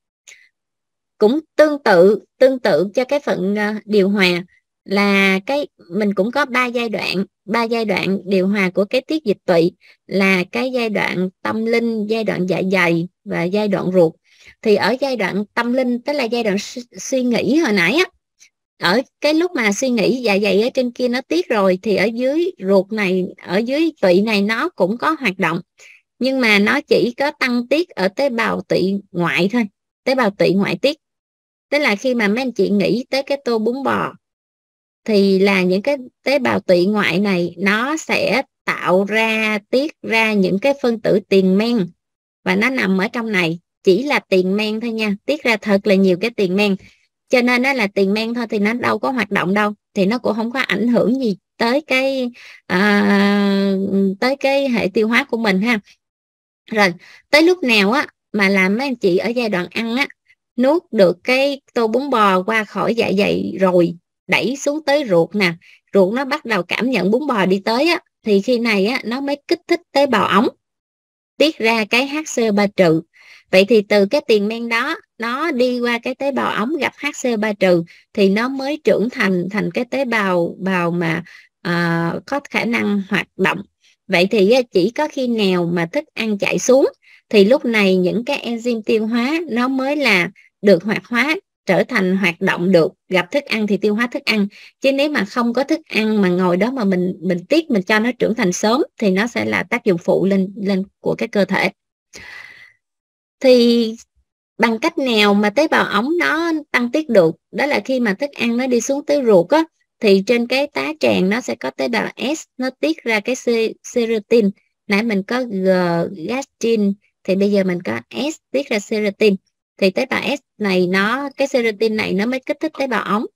[SPEAKER 2] cũng tương tự tương tự cho cái phần ờ, điều hòa là cái mình cũng có ba giai đoạn ba giai đoạn điều hòa của cái tiết dịch tụy là cái giai đoạn tâm linh giai đoạn dạ dày và giai đoạn ruột thì ở giai đoạn tâm linh tức là giai đoạn suy nghĩ hồi nãy á ở cái lúc mà suy nghĩ dạ dày ở trên kia nó tiết rồi thì ở dưới ruột này ở dưới tụy này nó cũng có hoạt động nhưng mà nó chỉ có tăng tiết ở tế bào tụy ngoại thôi tế bào tụy ngoại tiết tức là khi mà mấy anh chị nghĩ tới cái tô bún bò thì là những cái tế bào tụy ngoại này nó sẽ tạo ra tiết ra những cái phân tử tiền men và nó nằm ở trong này chỉ là tiền men thôi nha tiết ra thật là nhiều cái tiền men cho nên đó là tiền men thôi thì nó đâu có hoạt động đâu thì nó cũng không có ảnh hưởng gì tới cái à, tới cái hệ tiêu hóa của mình ha rồi tới lúc nào á mà làm mấy anh chị ở giai đoạn ăn á nuốt được cái tô bún bò qua khỏi dạ dày rồi đẩy xuống tới ruột nè ruột nó bắt đầu cảm nhận bún bò đi tới á thì khi này á nó mới kích thích tế bào ống tiết ra cái HCO3 trừ vậy thì từ cái tiền men đó nó đi qua cái tế bào ống gặp HCO3 trừ thì nó mới trưởng thành thành cái tế bào bào mà à, có khả năng hoạt động vậy thì chỉ có khi nào mà thức ăn chạy xuống thì lúc này những cái enzyme tiêu hóa nó mới là được hoạt hóa trở thành hoạt động được gặp thức ăn thì tiêu hóa thức ăn chứ nếu mà không có thức ăn mà ngồi đó mà mình mình tiết mình cho nó trưởng thành sớm thì nó sẽ là tác dụng phụ lên lên của cái cơ thể thì bằng cách nào mà tế bào ống nó tăng tiết được đó là khi mà thức ăn nó đi xuống tới ruột á thì trên cái tá tràng nó sẽ có tế bào S nó tiết ra cái serotin nãy mình có G gastrin thì bây giờ mình có S tiết ra serotin thì tế bào S này nó cái serotin này nó mới kích thích tế bào ống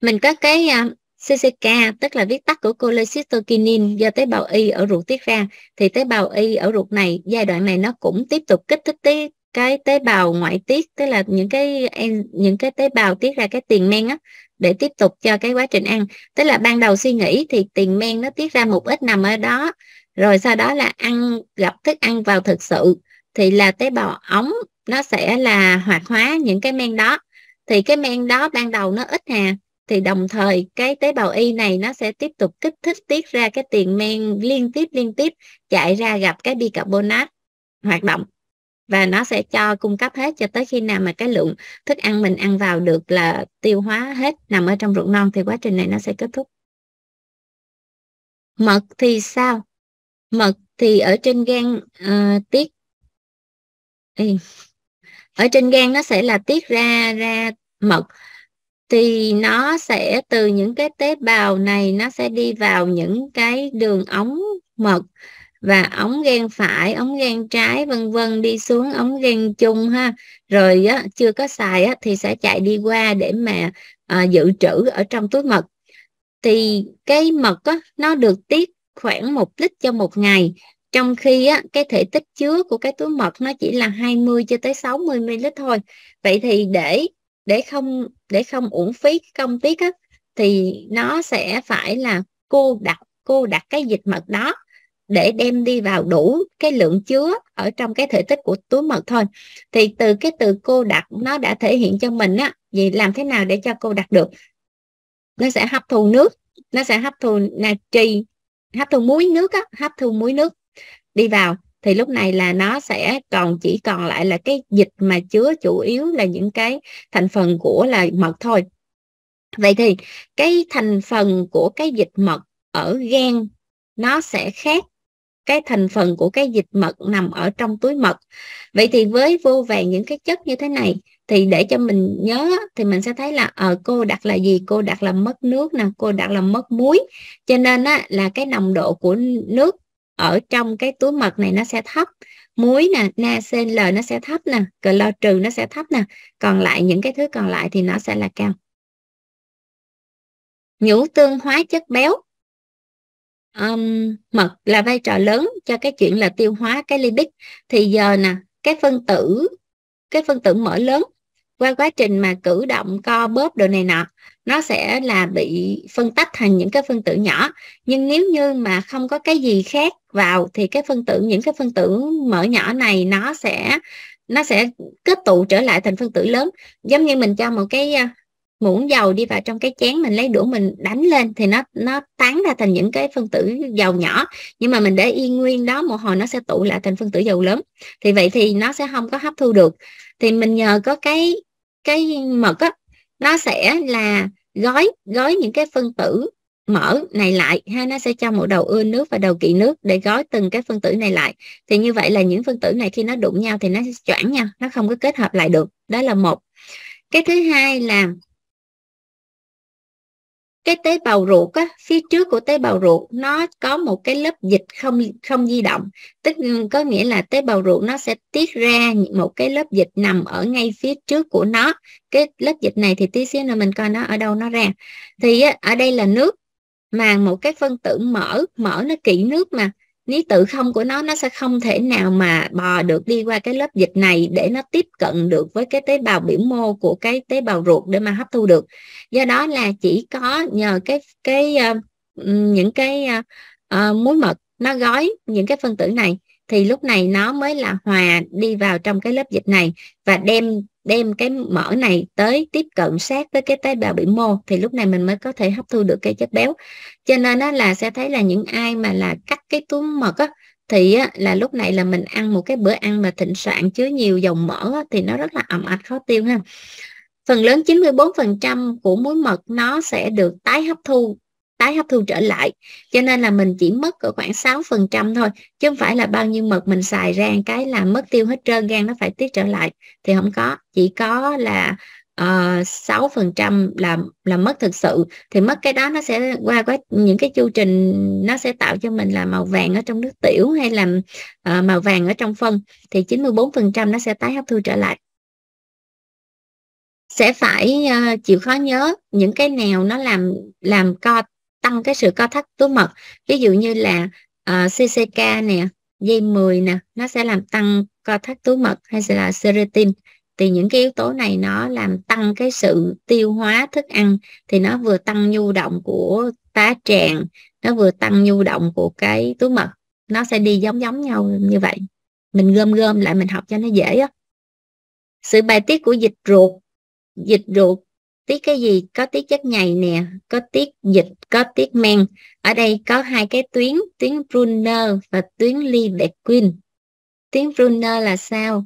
[SPEAKER 2] mình có cái à, CCK tức là viết tắt của cholecystokinin do tế bào Y ở ruột tiết ra thì tế bào Y ở ruột này giai đoạn này nó cũng tiếp tục kích thích tiết cái tế bào ngoại tiết tức là những cái những cái tế bào tiết ra cái tiền men á để tiếp tục cho cái quá trình ăn tức là ban đầu suy nghĩ thì tiền men nó tiết ra một ít nằm ở đó rồi sau đó là ăn gặp thức ăn vào thực sự thì là tế bào ống nó sẽ là hoạt hóa những cái men đó thì cái men đó ban đầu nó ít nè thì đồng thời cái tế bào y này nó sẽ tiếp tục kích thích tiết ra cái tiền men liên tiếp liên tiếp chạy ra gặp cái bicarbonate hoạt động và nó sẽ cho cung cấp hết cho tới khi nào mà cái lượng thức ăn mình ăn vào được là tiêu hóa hết nằm ở trong ruột non thì quá trình này nó sẽ kết thúc mật thì sao mật thì ở trên gan uh, tiết ở trên gan nó sẽ là tiết ra ra mật thì nó sẽ từ những cái tế bào này nó sẽ đi vào những cái đường ống mật và ống gan phải, ống gan trái vân vân đi xuống ống gan chung ha. Rồi á, chưa có xài á, thì sẽ chạy đi qua để mà à, dự trữ ở trong túi mật. Thì cái mật á, nó được tiết khoảng một lít cho một ngày. Trong khi á, cái thể tích chứa của cái túi mật nó chỉ là 20 cho tới 60 ml thôi. Vậy thì để để không để không uổng phí công tiết á, thì nó sẽ phải là cô đặt cô đặt cái dịch mật đó để đem đi vào đủ cái lượng chứa ở trong cái thể tích của túi mật thôi thì từ cái từ cô đặt nó đã thể hiện cho mình á vì làm thế nào để cho cô đặt được nó sẽ hấp thu nước nó sẽ hấp thu natri hấp thu muối nước á hấp thu muối nước đi vào thì lúc này là nó sẽ còn chỉ còn lại là cái dịch mà chứa chủ yếu là những cái thành phần của là mật thôi vậy thì cái thành phần của cái dịch mật ở gan nó sẽ khác cái thành phần của cái dịch mật nằm ở trong túi mật vậy thì với vô vàng những cái chất như thế này thì để cho mình nhớ thì mình sẽ thấy là ờ à, cô đặt là gì cô đặt là mất nước nè cô đặt là mất muối cho nên á, là cái nồng độ của nước ở trong cái túi mật này nó sẽ thấp muối nè NaCl nó sẽ thấp nè clo trừ nó sẽ thấp nè còn lại những cái thứ còn lại thì nó sẽ là cao
[SPEAKER 3] nhũ tương hóa chất béo um, mật là vai trò
[SPEAKER 2] lớn cho cái chuyện là tiêu hóa cái lipid thì giờ nè cái phân tử cái phân tử mỡ lớn qua quá trình mà cử động co bóp đồ này nọ nó sẽ là bị phân tách thành những cái phân tử nhỏ nhưng nếu như mà không có cái gì khác vào thì cái phân tử những cái phân tử mở nhỏ này nó sẽ nó sẽ kết tụ trở lại thành phân tử lớn giống như mình cho một cái ờ, muỗng dầu đi vào trong cái chén mình lấy đũa mình đánh lên thì nó nó tán ra thành những cái phân tử dầu nhỏ nhưng mà mình để yên nguyên đó một hồi nó sẽ tụ lại thành phân tử dầu lớn thì vậy thì nó sẽ không có hấp thu được thì mình nhờ có cái cái mật á nó sẽ là gói gói những cái phân tử mở này lại ha nó sẽ cho một đầu ưa nước và đầu kỵ nước để gói từng cái phân tử này lại thì như vậy là những phân tử này khi nó đụng nhau thì nó sẽ choảng nhau nó không có kết hợp lại được đó là một cái thứ hai là cái tế bào ruột á, phía trước của tế bào ruột nó có một cái lớp dịch không không di động tức ừ, có nghĩa là tế bào ruột nó sẽ tiết ra một cái lớp dịch nằm ở ngay phía trước của nó cái lớp dịch này thì tí xíu nữa mình coi nó ở đâu nó ra thì á, ở đây là nước mà một cái phân tử mỡ mỡ nó kỹ nước mà lý tự không của nó nó sẽ không thể nào mà bò được đi qua cái lớp dịch này để nó tiếp cận được với cái tế bào biểu mô của cái tế bào ruột để mà hấp thu được do đó là chỉ có nhờ cái cái uh, những cái uh, muối mật nó gói những cái phân tử này thì lúc này nó mới là hòa đi vào trong cái lớp dịch này và đem đem cái mỡ này tới tiếp cận sát với cái tế bào biểu mô thì lúc này mình mới có thể hấp thu được cái chất béo cho nên đó là sẽ thấy là những ai mà là cắt cái túi mật á thì á, là lúc này là mình ăn một cái bữa ăn mà thịnh soạn chứa nhiều dầu mỡ á, thì nó rất là ẩm ạch khó tiêu ha phần lớn 94% của muối mật nó sẽ được tái hấp thu tái hấp thu trở lại cho nên là mình chỉ mất ở khoảng 6% thôi chứ không phải là bao nhiêu mật mình xài ra cái là mất tiêu hết trơn gan nó phải tiết trở lại thì không có chỉ có là ờ, sáu phần trăm là là mất thực sự thì mất cái đó nó sẽ qua quá những cái chu trình nó sẽ tạo cho mình là màu vàng ở trong nước tiểu hay là uh, màu vàng ở trong phân thì 94 phần trăm nó sẽ tái hấp thu trở lại sẽ phải uh, chịu khó nhớ những cái nào nó làm làm co tăng cái sự co thắt túi mật ví dụ như là uh, ờ, CCK nè dây 10 nè nó sẽ làm tăng co thắt túi mật hay là serotin thì những cái yếu tố này nó làm tăng cái sự tiêu hóa thức ăn thì nó vừa tăng nhu động của tá tràng nó vừa tăng nhu động của cái túi mật nó sẽ đi giống giống nhau như vậy mình gom gom lại mình học cho nó dễ á sự bài tiết của dịch ruột dịch ruột tiết cái gì có tiết chất nhầy nè có tiết dịch có tiết men ở đây có hai cái tuyến tuyến Brunner và tuyến Liebekind tuyến Brunner là sao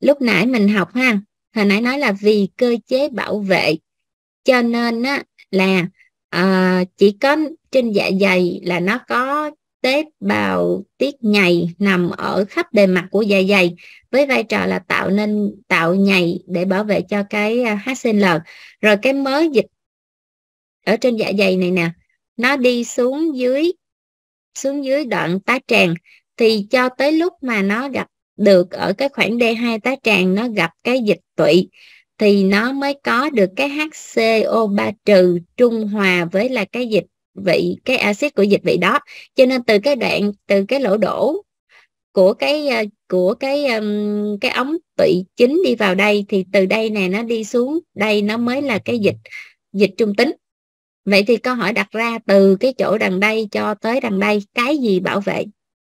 [SPEAKER 2] lúc nãy mình học ha hồi nãy nói là vì cơ chế bảo vệ cho nên á là à, chỉ có trên dạ dày là nó có tế bào tiết nhầy nằm ở khắp bề mặt của dạ dày với vai trò là tạo nên tạo nhầy để bảo vệ cho cái à, HCl. Rồi cái mớ dịch ở trên dạ dày này nè, nó đi xuống dưới xuống dưới đoạn tá tràng thì cho tới lúc mà nó gặp được ở cái khoảng D2 tá tràng nó gặp cái dịch tụy thì nó mới có được cái HCO3 trừ trung hòa với là cái dịch vị cái axit của dịch vị đó cho nên từ cái đoạn từ cái lỗ đổ của cái ờ, của cái cái ống tụy chính đi vào đây thì từ đây này nó đi xuống đây nó mới là cái dịch dịch trung tính vậy thì câu hỏi đặt ra từ cái chỗ đằng đây cho tới đằng đây cái gì bảo vệ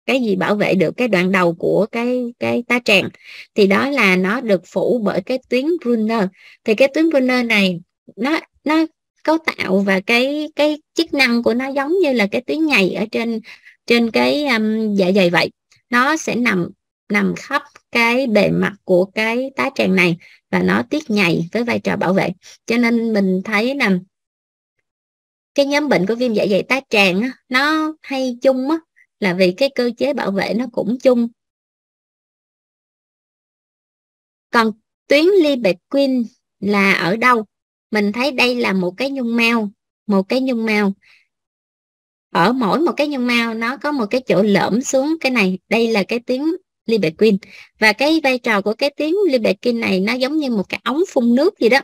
[SPEAKER 2] cái gì bảo vệ được cái đoạn đầu của cái cái tá tràng thì đó là nó được phủ bởi cái tuyến Brunner thì cái tuyến Brunner này nó nó cấu tạo và cái cái chức năng của nó giống như là cái tuyến nhầy ở trên trên cái um, dạ dày vậy nó sẽ nằm nằm khắp cái bề mặt của cái tá tràng này và nó tiết nhầy với vai trò bảo vệ cho nên mình thấy là cái nhóm bệnh của viêm dạ dày tá tràng á, nó hay chung á, là vì cái
[SPEAKER 3] cơ chế bảo vệ nó cũng chung còn
[SPEAKER 2] tuyến liberquin là ở đâu mình thấy đây là một cái nhung mao một cái nhung mao ở mỗi một cái nhung mao nó có một cái chỗ lõm xuống cái này đây là cái tiếng libequin và cái vai trò của cái tiếng libequin này nó giống như một cái ống phun nước gì đó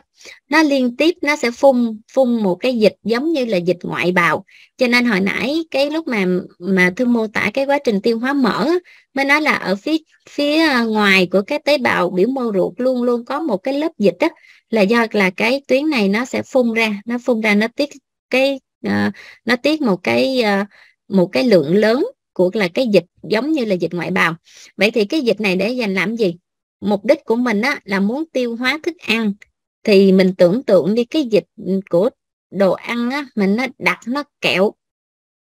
[SPEAKER 2] nó liên tiếp nó sẽ phun phun một cái dịch giống như là dịch ngoại bào cho nên hồi nãy cái lúc mà mà thư mô tả cái quá trình tiêu hóa mở mới nói là ở phía phía à, ngoài của cái tế bào biểu mô ruột luôn luôn có một cái lớp dịch đó là do là cái tuyến này nó sẽ phun ra nó phun ra nó tiết cái uh, nó tiết một cái uh, một cái lượng lớn của là cái dịch giống như là dịch ngoại bào vậy thì cái dịch này để dành làm gì mục đích của mình á, là muốn tiêu hóa thức ăn thì mình tưởng tượng đi cái dịch của đồ ăn á, mình nó đặt nó kẹo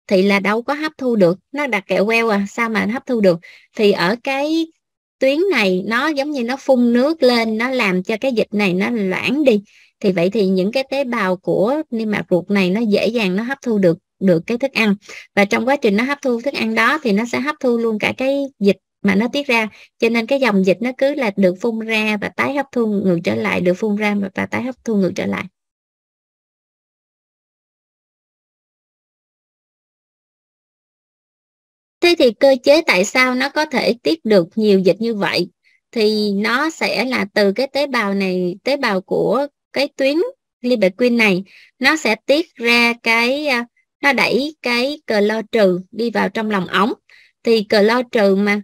[SPEAKER 2] thì là đâu có hấp thu được nó đặt kẹo queo à sao mà hấp thu được thì ở cái tuyến này nó giống như nó phun nước lên nó làm cho cái dịch này nó loãng đi thì vậy thì những cái tế bào của niêm mạc ruột này nó dễ dàng nó hấp thu được được cái thức ăn và trong quá trình nó hấp thu thức ăn đó thì nó sẽ hấp thu luôn cả cái dịch mà nó tiết ra cho nên cái dòng dịch nó cứ là được phun ra và tái
[SPEAKER 1] hấp thu ngược trở lại được phun ra và tái hấp thu ngược trở lại Thế thì cơ chế tại sao nó có thể tiết được nhiều dịch như vậy? Thì nó sẽ là từ
[SPEAKER 2] cái tế bào này, tế bào của cái tuyến libequin này, nó sẽ tiết ra cái, à, nó đẩy cái cờ lo trừ đi vào trong lòng ống. Thì cờ lo trừ mà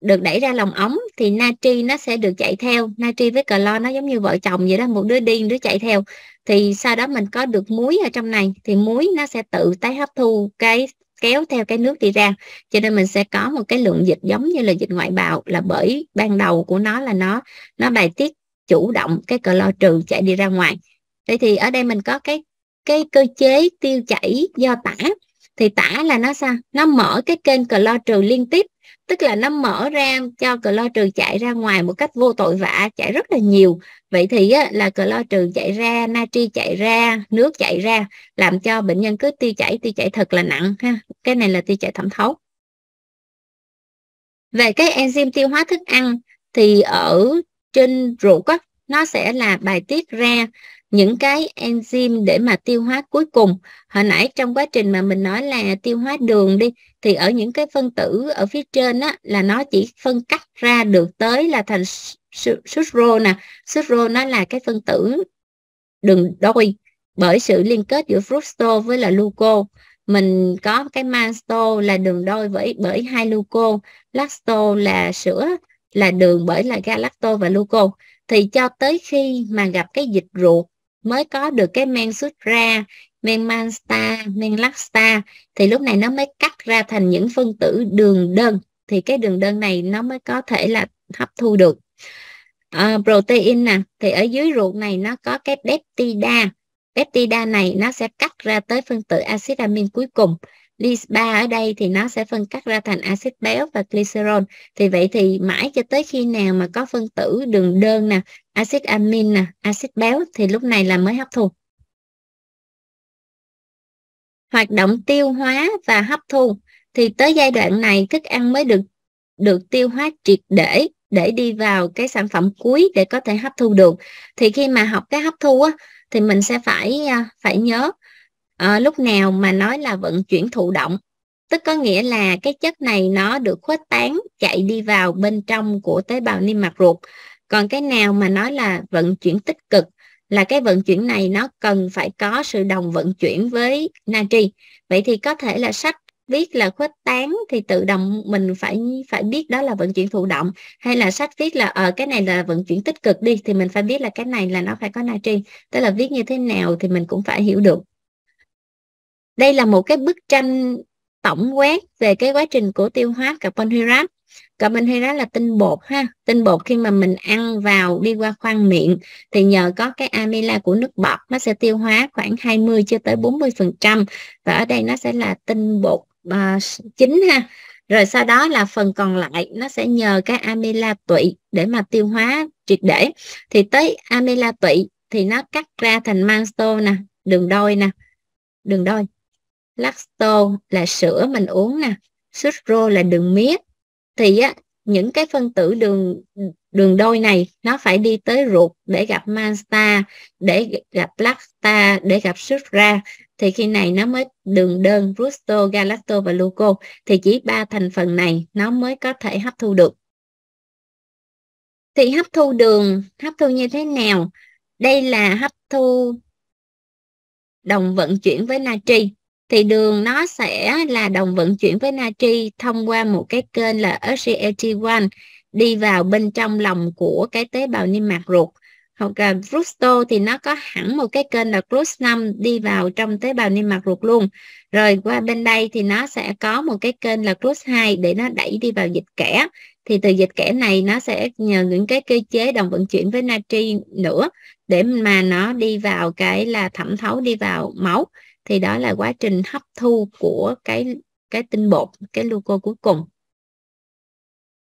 [SPEAKER 2] được đẩy ra lòng ống thì natri nó sẽ được chạy theo. Natri với cờ lo nó giống như vợ chồng vậy đó, một đứa điên đứa chạy theo. Thì sau đó mình có được muối ở trong này, thì muối nó sẽ tự tái hấp thu cái kéo theo cái nước đi ra cho nên mình sẽ có một cái lượng dịch giống như là dịch ngoại bào là bởi ban đầu của nó là nó nó bài tiết chủ động cái cờ clo trừ chạy đi ra ngoài thế thì ở đây mình có cái cái cơ chế tiêu chảy do tả thì tả là nó sao nó mở cái kênh cờ clo trừ liên tiếp tức là nó mở ra cho cờ lo trừ chạy ra ngoài một cách vô tội vạ chạy rất là nhiều vậy thì á, là lo trừ chạy ra natri chạy ra nước chạy ra làm cho bệnh nhân cứ tiêu chảy tiêu chảy thật là nặng ha cái này là tiêu chảy thẩm thấu về cái enzyme tiêu hóa thức ăn thì ở trên ruột á, nó sẽ là bài tiết ra những cái enzyme để mà tiêu hóa cuối cùng hồi nãy trong quá trình mà mình nói là tiêu hóa đường đi thì ở những cái phân tử ở phía trên á là nó chỉ phân cắt ra được tới là thành sucrose nè sucrose nó là cái phân tử đường đôi bởi sự liên kết giữa fructose với là glucose mình có cái malto là đường đôi với bởi hai gluco lacto là sữa là đường bởi là galacto và gluco thì cho tới khi mà gặp cái dịch ruột mới có được cái men ra, men mansta men lacta, thì lúc này nó mới cắt ra thành những phân tử đường đơn thì cái đường đơn này nó mới có thể là hấp thu được à, protein nè thì ở dưới ruột này nó có cái peptida peptida này nó sẽ cắt ra tới phân tử axit amin cuối cùng list 3 ở đây thì nó sẽ phân cắt ra thành axit béo và glycerol. Thì vậy thì mãi cho tới khi nào mà có phân tử đường đơn nè, axit amin nè, axit béo thì lúc này là mới hấp thu. Hoạt động tiêu hóa và hấp thu thì tới giai đoạn này thức ăn mới được được tiêu hóa triệt để để đi vào cái sản phẩm cuối để có thể hấp thu được. Thì khi mà học cái hấp thu á thì mình sẽ phải à, phải nhớ à, lúc nào mà nói là vận chuyển thụ động tức có nghĩa là cái chất này nó được khuếch tán chạy đi vào bên trong của tế bào niêm mạc ruột còn cái nào mà nói là vận chuyển tích cực là cái vận chuyển này nó cần phải có sự đồng vận chuyển với natri vậy thì có thể là sách viết là khuếch tán thì tự động mình phải phải biết đó là vận chuyển thụ động hay là sách viết là ở ờ, cái này là vận chuyển tích cực đi thì mình phải biết là cái này là nó phải có natri tức là viết như thế nào thì mình cũng phải hiểu được đây là một cái bức tranh tổng quát về cái quá trình của tiêu hóa carbon hydrate là tinh bột ha tinh bột khi mà mình ăn vào đi qua khoang miệng thì nhờ có cái amila của nước bọt nó sẽ tiêu hóa khoảng 20 cho tới 40 phần trăm và ở đây nó sẽ là tinh bột uh, chính ha rồi sau đó là phần còn lại nó sẽ nhờ cái amila tụy để mà tiêu hóa triệt để thì tới amila tụy thì nó cắt ra thành mansto nè đường đôi nè đường đôi lacto là sữa mình uống nè sucro là đường mía thì á, những cái phân tử đường đường đôi này nó phải đi tới ruột để gặp mansta để gặp lacta để gặp sucra thì khi này nó mới đường đơn fructose galacto và glucose thì chỉ ba thành phần này nó mới có thể hấp thu được thì hấp thu đường hấp thu như thế nào đây là hấp thu đồng vận chuyển với natri thì đường nó sẽ là đồng vận chuyển với natri thông qua một cái kênh là SGLT1 đi vào bên trong lòng của cái tế bào niêm mạc ruột hoặc là frusto thì nó có hẳn một cái kênh là Crus5 đi vào trong tế bào niêm mạc ruột luôn. Rồi qua bên đây thì nó sẽ có một cái kênh là Crus2 để nó đẩy đi vào dịch kẽ. Thì từ dịch kẽ này nó sẽ nhờ những cái cơ chế đồng vận chuyển với natri nữa để mà nó đi vào cái là thẩm thấu đi vào máu thì đó là quá trình hấp thu của cái cái tinh bột cái gluco cuối cùng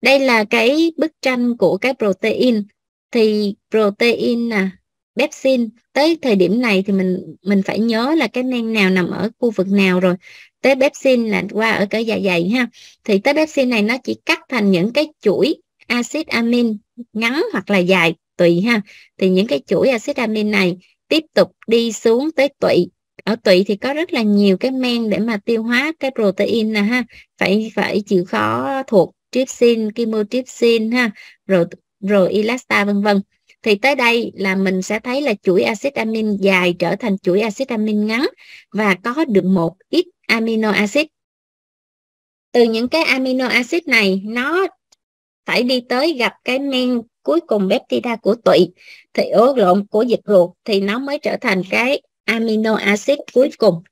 [SPEAKER 2] đây là cái bức tranh của cái protein thì protein nè pepsin tới thời điểm này thì mình mình phải nhớ là cái men nào nằm ở khu vực nào rồi tế pepsin là qua ở cái dạ dày ha thì tế pepsin này nó chỉ cắt thành những cái chuỗi axit amin ngắn hoặc là dài tùy ha thì những cái chuỗi axit amin này tiếp tục đi xuống tới tụy ở tụy thì có rất là nhiều cái men để mà tiêu hóa cái protein nè ha phải phải chịu khó thuộc trypsin chymotrypsin ha rồi rồi elasta vân vân thì tới đây là mình sẽ thấy là chuỗi axit amin dài trở thành chuỗi axit amin ngắn và có được một ít amino acid từ những cái amino acid này nó phải đi tới gặp cái men cuối cùng peptida của tụy thì ố lộn của dịch ruột thì nó mới trở thành cái amino acid cuối
[SPEAKER 3] cùng.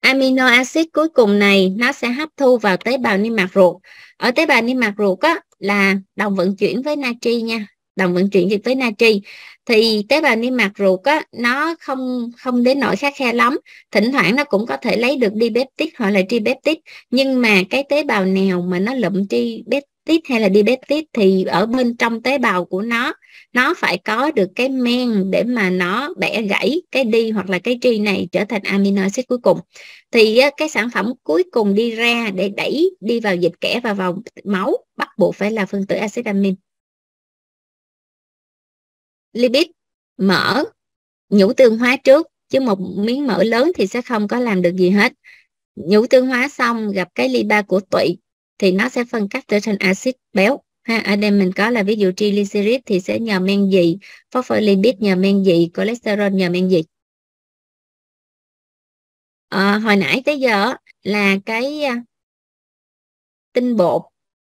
[SPEAKER 3] Amino acid cuối cùng này nó
[SPEAKER 2] sẽ hấp thu vào tế bào niêm mạc ruột. Ở tế bào niêm mạc ruột á, là đồng vận chuyển với natri nha, đồng vận chuyển với natri. Thì tế bào niêm mạc ruột á, nó không không đến nỗi khắc khe lắm. Thỉnh thoảng nó cũng có thể lấy được dipeptide hoặc là tripeptide. Nhưng mà cái tế bào nào mà nó lụm tri peptide hay là dipeptide thì ở bên trong tế bào của nó nó phải có được cái men để mà nó bẻ gãy cái đi hoặc là cái tri này trở thành amino acid cuối cùng thì cái sản phẩm cuối cùng đi ra để đẩy đi vào dịch kẽ và vào máu bắt buộc phải là phân tử axit amin
[SPEAKER 3] lipid mỡ nhũ tương hóa
[SPEAKER 2] trước chứ một miếng mỡ lớn thì sẽ không có làm được gì hết nhũ tương hóa xong gặp cái liba của tụy thì nó sẽ phân cắt trở thành axit béo ha ở đây mình có là ví dụ triglycerid thì sẽ nhờ men gì phospholipid nhờ men gì cholesterol nhờ men gì
[SPEAKER 1] à, ờ, hồi nãy tới giờ là cái ờ, tinh bột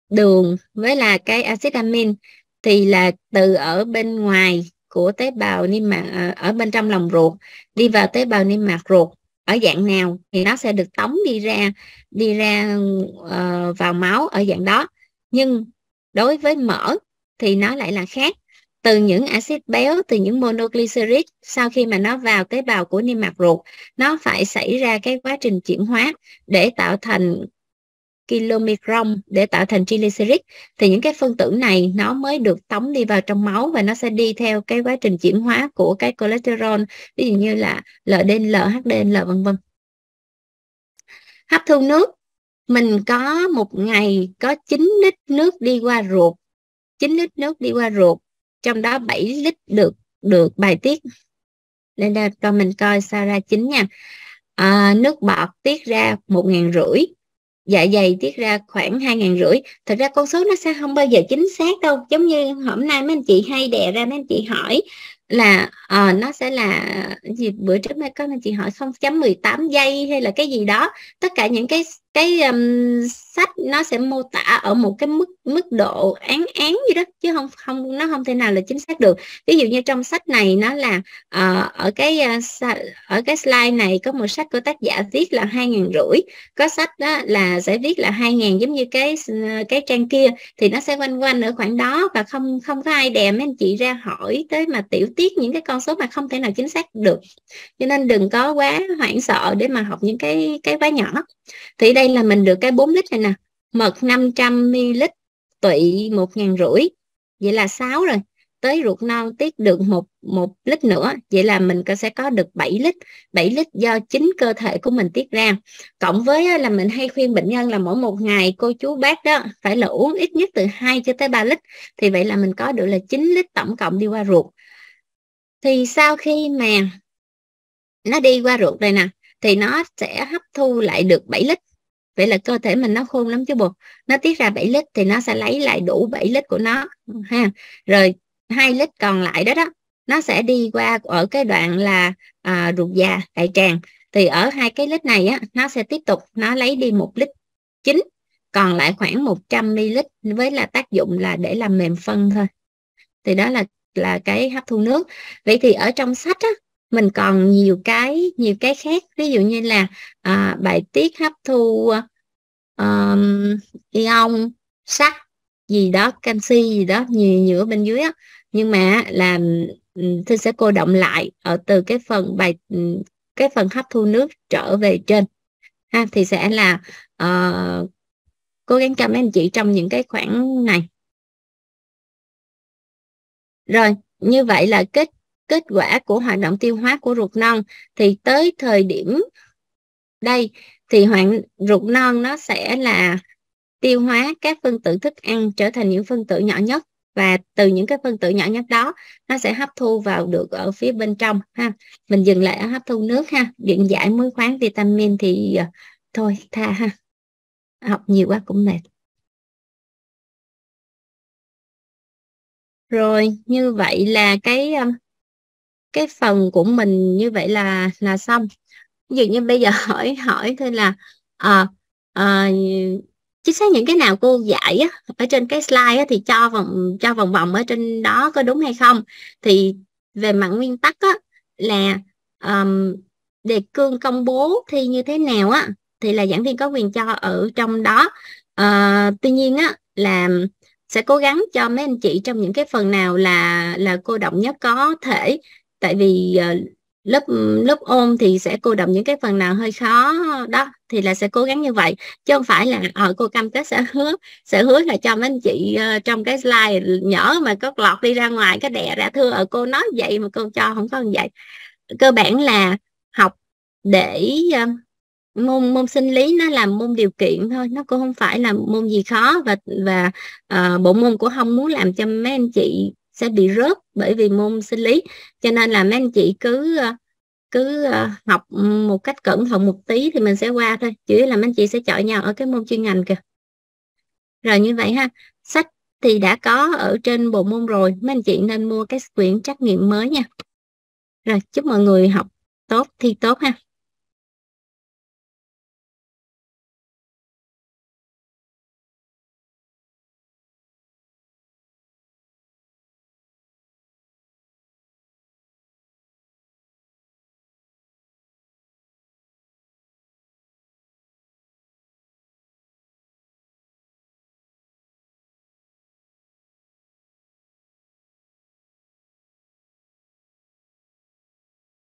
[SPEAKER 1] đường với là cái axit amin
[SPEAKER 2] thì là từ ở bên ngoài của tế bào niêm mạc ờ, ở bên trong lòng ruột đi vào tế bào niêm mạc ruột ở dạng nào thì nó sẽ được tống đi ra đi ra uh, vào máu ở dạng đó nhưng đối với mỡ thì nó lại là khác từ những axit béo từ những monoglycerid sau khi mà nó vào tế bào của niêm mạc ruột nó phải xảy ra cái quá trình chuyển hóa để tạo thành kilomicron để tạo thành triglycerid thì những cái phân tử này nó mới được tống đi vào trong máu và nó sẽ đi theo cái quá trình chuyển hóa của cái cholesterol ví dụ như là LDL, HDL vân vân hấp thu nước mình có một ngày có 9 lít nước đi qua ruột 9 lít nước đi qua ruột trong đó 7 lít được được bài tiết nên cho mình coi sao ra chính nha à, nước bọt tiết ra 1 ngàn rưỡi dạ dày tiết ra khoảng hai ngàn rưỡi thật ra con số nó sẽ không bao giờ chính xác đâu giống như hôm nay mấy anh chị hay đè ra mấy anh chị hỏi là à, nó sẽ là gì bữa trước mấy có anh chị hỏi 0.18 giây hay là cái gì đó tất cả những cái cái um, sách nó sẽ mô tả ở một cái mức mức độ án án gì đó chứ không không nó không thể nào là chính xác được ví dụ như trong sách này nó là uh, ở cái uh, ở cái slide này có một sách của tác giả viết là hai ngàn rưỡi có sách đó là sẽ viết là hai ngàn giống như cái cái trang kia thì nó sẽ quanh quanh ở khoảng đó và không không có ai đè mấy anh chị ra hỏi tới mà tiểu tiết những cái con số mà không thể nào chính xác được cho nên đừng có quá hoảng sợ để mà học những cái cái quá nhỏ thì đây là mình được cái 4 lít này mật 500ml, tụy 1.000 rưỡi, vậy là 6 rồi. Tới ruột non tiết được một một lít nữa, vậy là mình sẽ có được 7 lít. 7 lít do chính cơ thể của mình tiết ra. Cộng với là mình hay khuyên bệnh nhân là mỗi một ngày cô chú bác đó phải là uống ít nhất từ 2 cho tới 3 lít. Thì vậy là mình có được là 9 lít tổng cộng đi qua ruột. Thì sau khi mà nó đi qua ruột đây nè, thì nó sẽ hấp thu lại được 7 lít vậy là cơ thể mình nó khôn lắm chứ buộc nó tiết ra 7 lít thì nó sẽ lấy lại đủ 7 lít của nó ha rồi hai lít còn lại đó đó nó sẽ đi qua ở cái đoạn là à, ruột già đại tràng thì ở hai cái lít này á nó sẽ tiếp tục nó lấy đi một lít chính còn lại khoảng 100 ml với là tác dụng là để làm mềm phân thôi thì đó là là cái hấp thu nước vậy thì ở trong sách á, mình còn nhiều cái nhiều cái khác ví dụ như là à, bài tiết hấp thu uh, ion sắt gì đó canxi gì đó nhiều nhiều ở bên dưới á nhưng mà là ừ, thư sẽ cô động lại ở từ cái phần bài ừ, cái phần hấp thu nước trở về trên ha thì sẽ là uh, cố gắng cho mấy anh chị trong những cái khoảng này rồi như vậy là kết kết quả của hoạt động tiêu hóa của ruột non thì tới thời điểm đây thì hoạt ruột non nó sẽ là tiêu hóa các phân tử thức ăn trở thành những phân tử nhỏ nhất và từ những cái phân tử nhỏ nhất đó nó sẽ hấp thu vào được ở phía bên trong ha mình dừng lại ở hấp thu nước ha điện giải muối khoáng vitamin thì ờ, thôi tha ha
[SPEAKER 1] học nhiều quá cũng mệt rồi như vậy là cái cái phần của mình như
[SPEAKER 2] vậy là là xong ví dụ như bây giờ hỏi hỏi thôi là à, à, chính xác những cái nào cô dạy á, ở trên cái slide á, thì cho vòng cho vòng vòng ở trên đó có đúng hay không thì về mặt nguyên tắc á, là um, đề cương công bố thi như thế nào á thì là giảng viên có quyền cho ở trong đó à, tuy nhiên á là sẽ cố gắng cho mấy anh chị trong những cái phần nào là là cô động nhất có thể tại vì uh, lớp lớp ôn thì sẽ cô động những cái phần nào hơi khó đó thì là sẽ cố gắng như vậy chứ không phải là ở ờ, cô cam kết sẽ hứa sẽ hứa là cho mấy anh chị uh, trong cái slide nhỏ mà có lọt đi ra ngoài cái đè ra thưa ở cô nói vậy mà cô cho không có như vậy cơ bản là học để uh, môn môn sinh lý nó là môn điều kiện thôi nó cũng không phải là môn gì khó và và uh, bộ môn của không muốn làm cho mấy anh chị sẽ bị rớt bởi vì môn sinh lý cho nên là mấy anh chị cứ ờ, cứ ờ, học một cách cẩn thận một tí thì mình sẽ qua thôi chủ yếu là mấy anh chị sẽ chọn nhau ở cái môn chuyên ngành kìa rồi như vậy ha sách thì đã có ở trên bộ
[SPEAKER 1] môn rồi mấy anh chị nên mua cái quyển trắc nghiệm mới nha rồi chúc mọi người học tốt thi tốt ha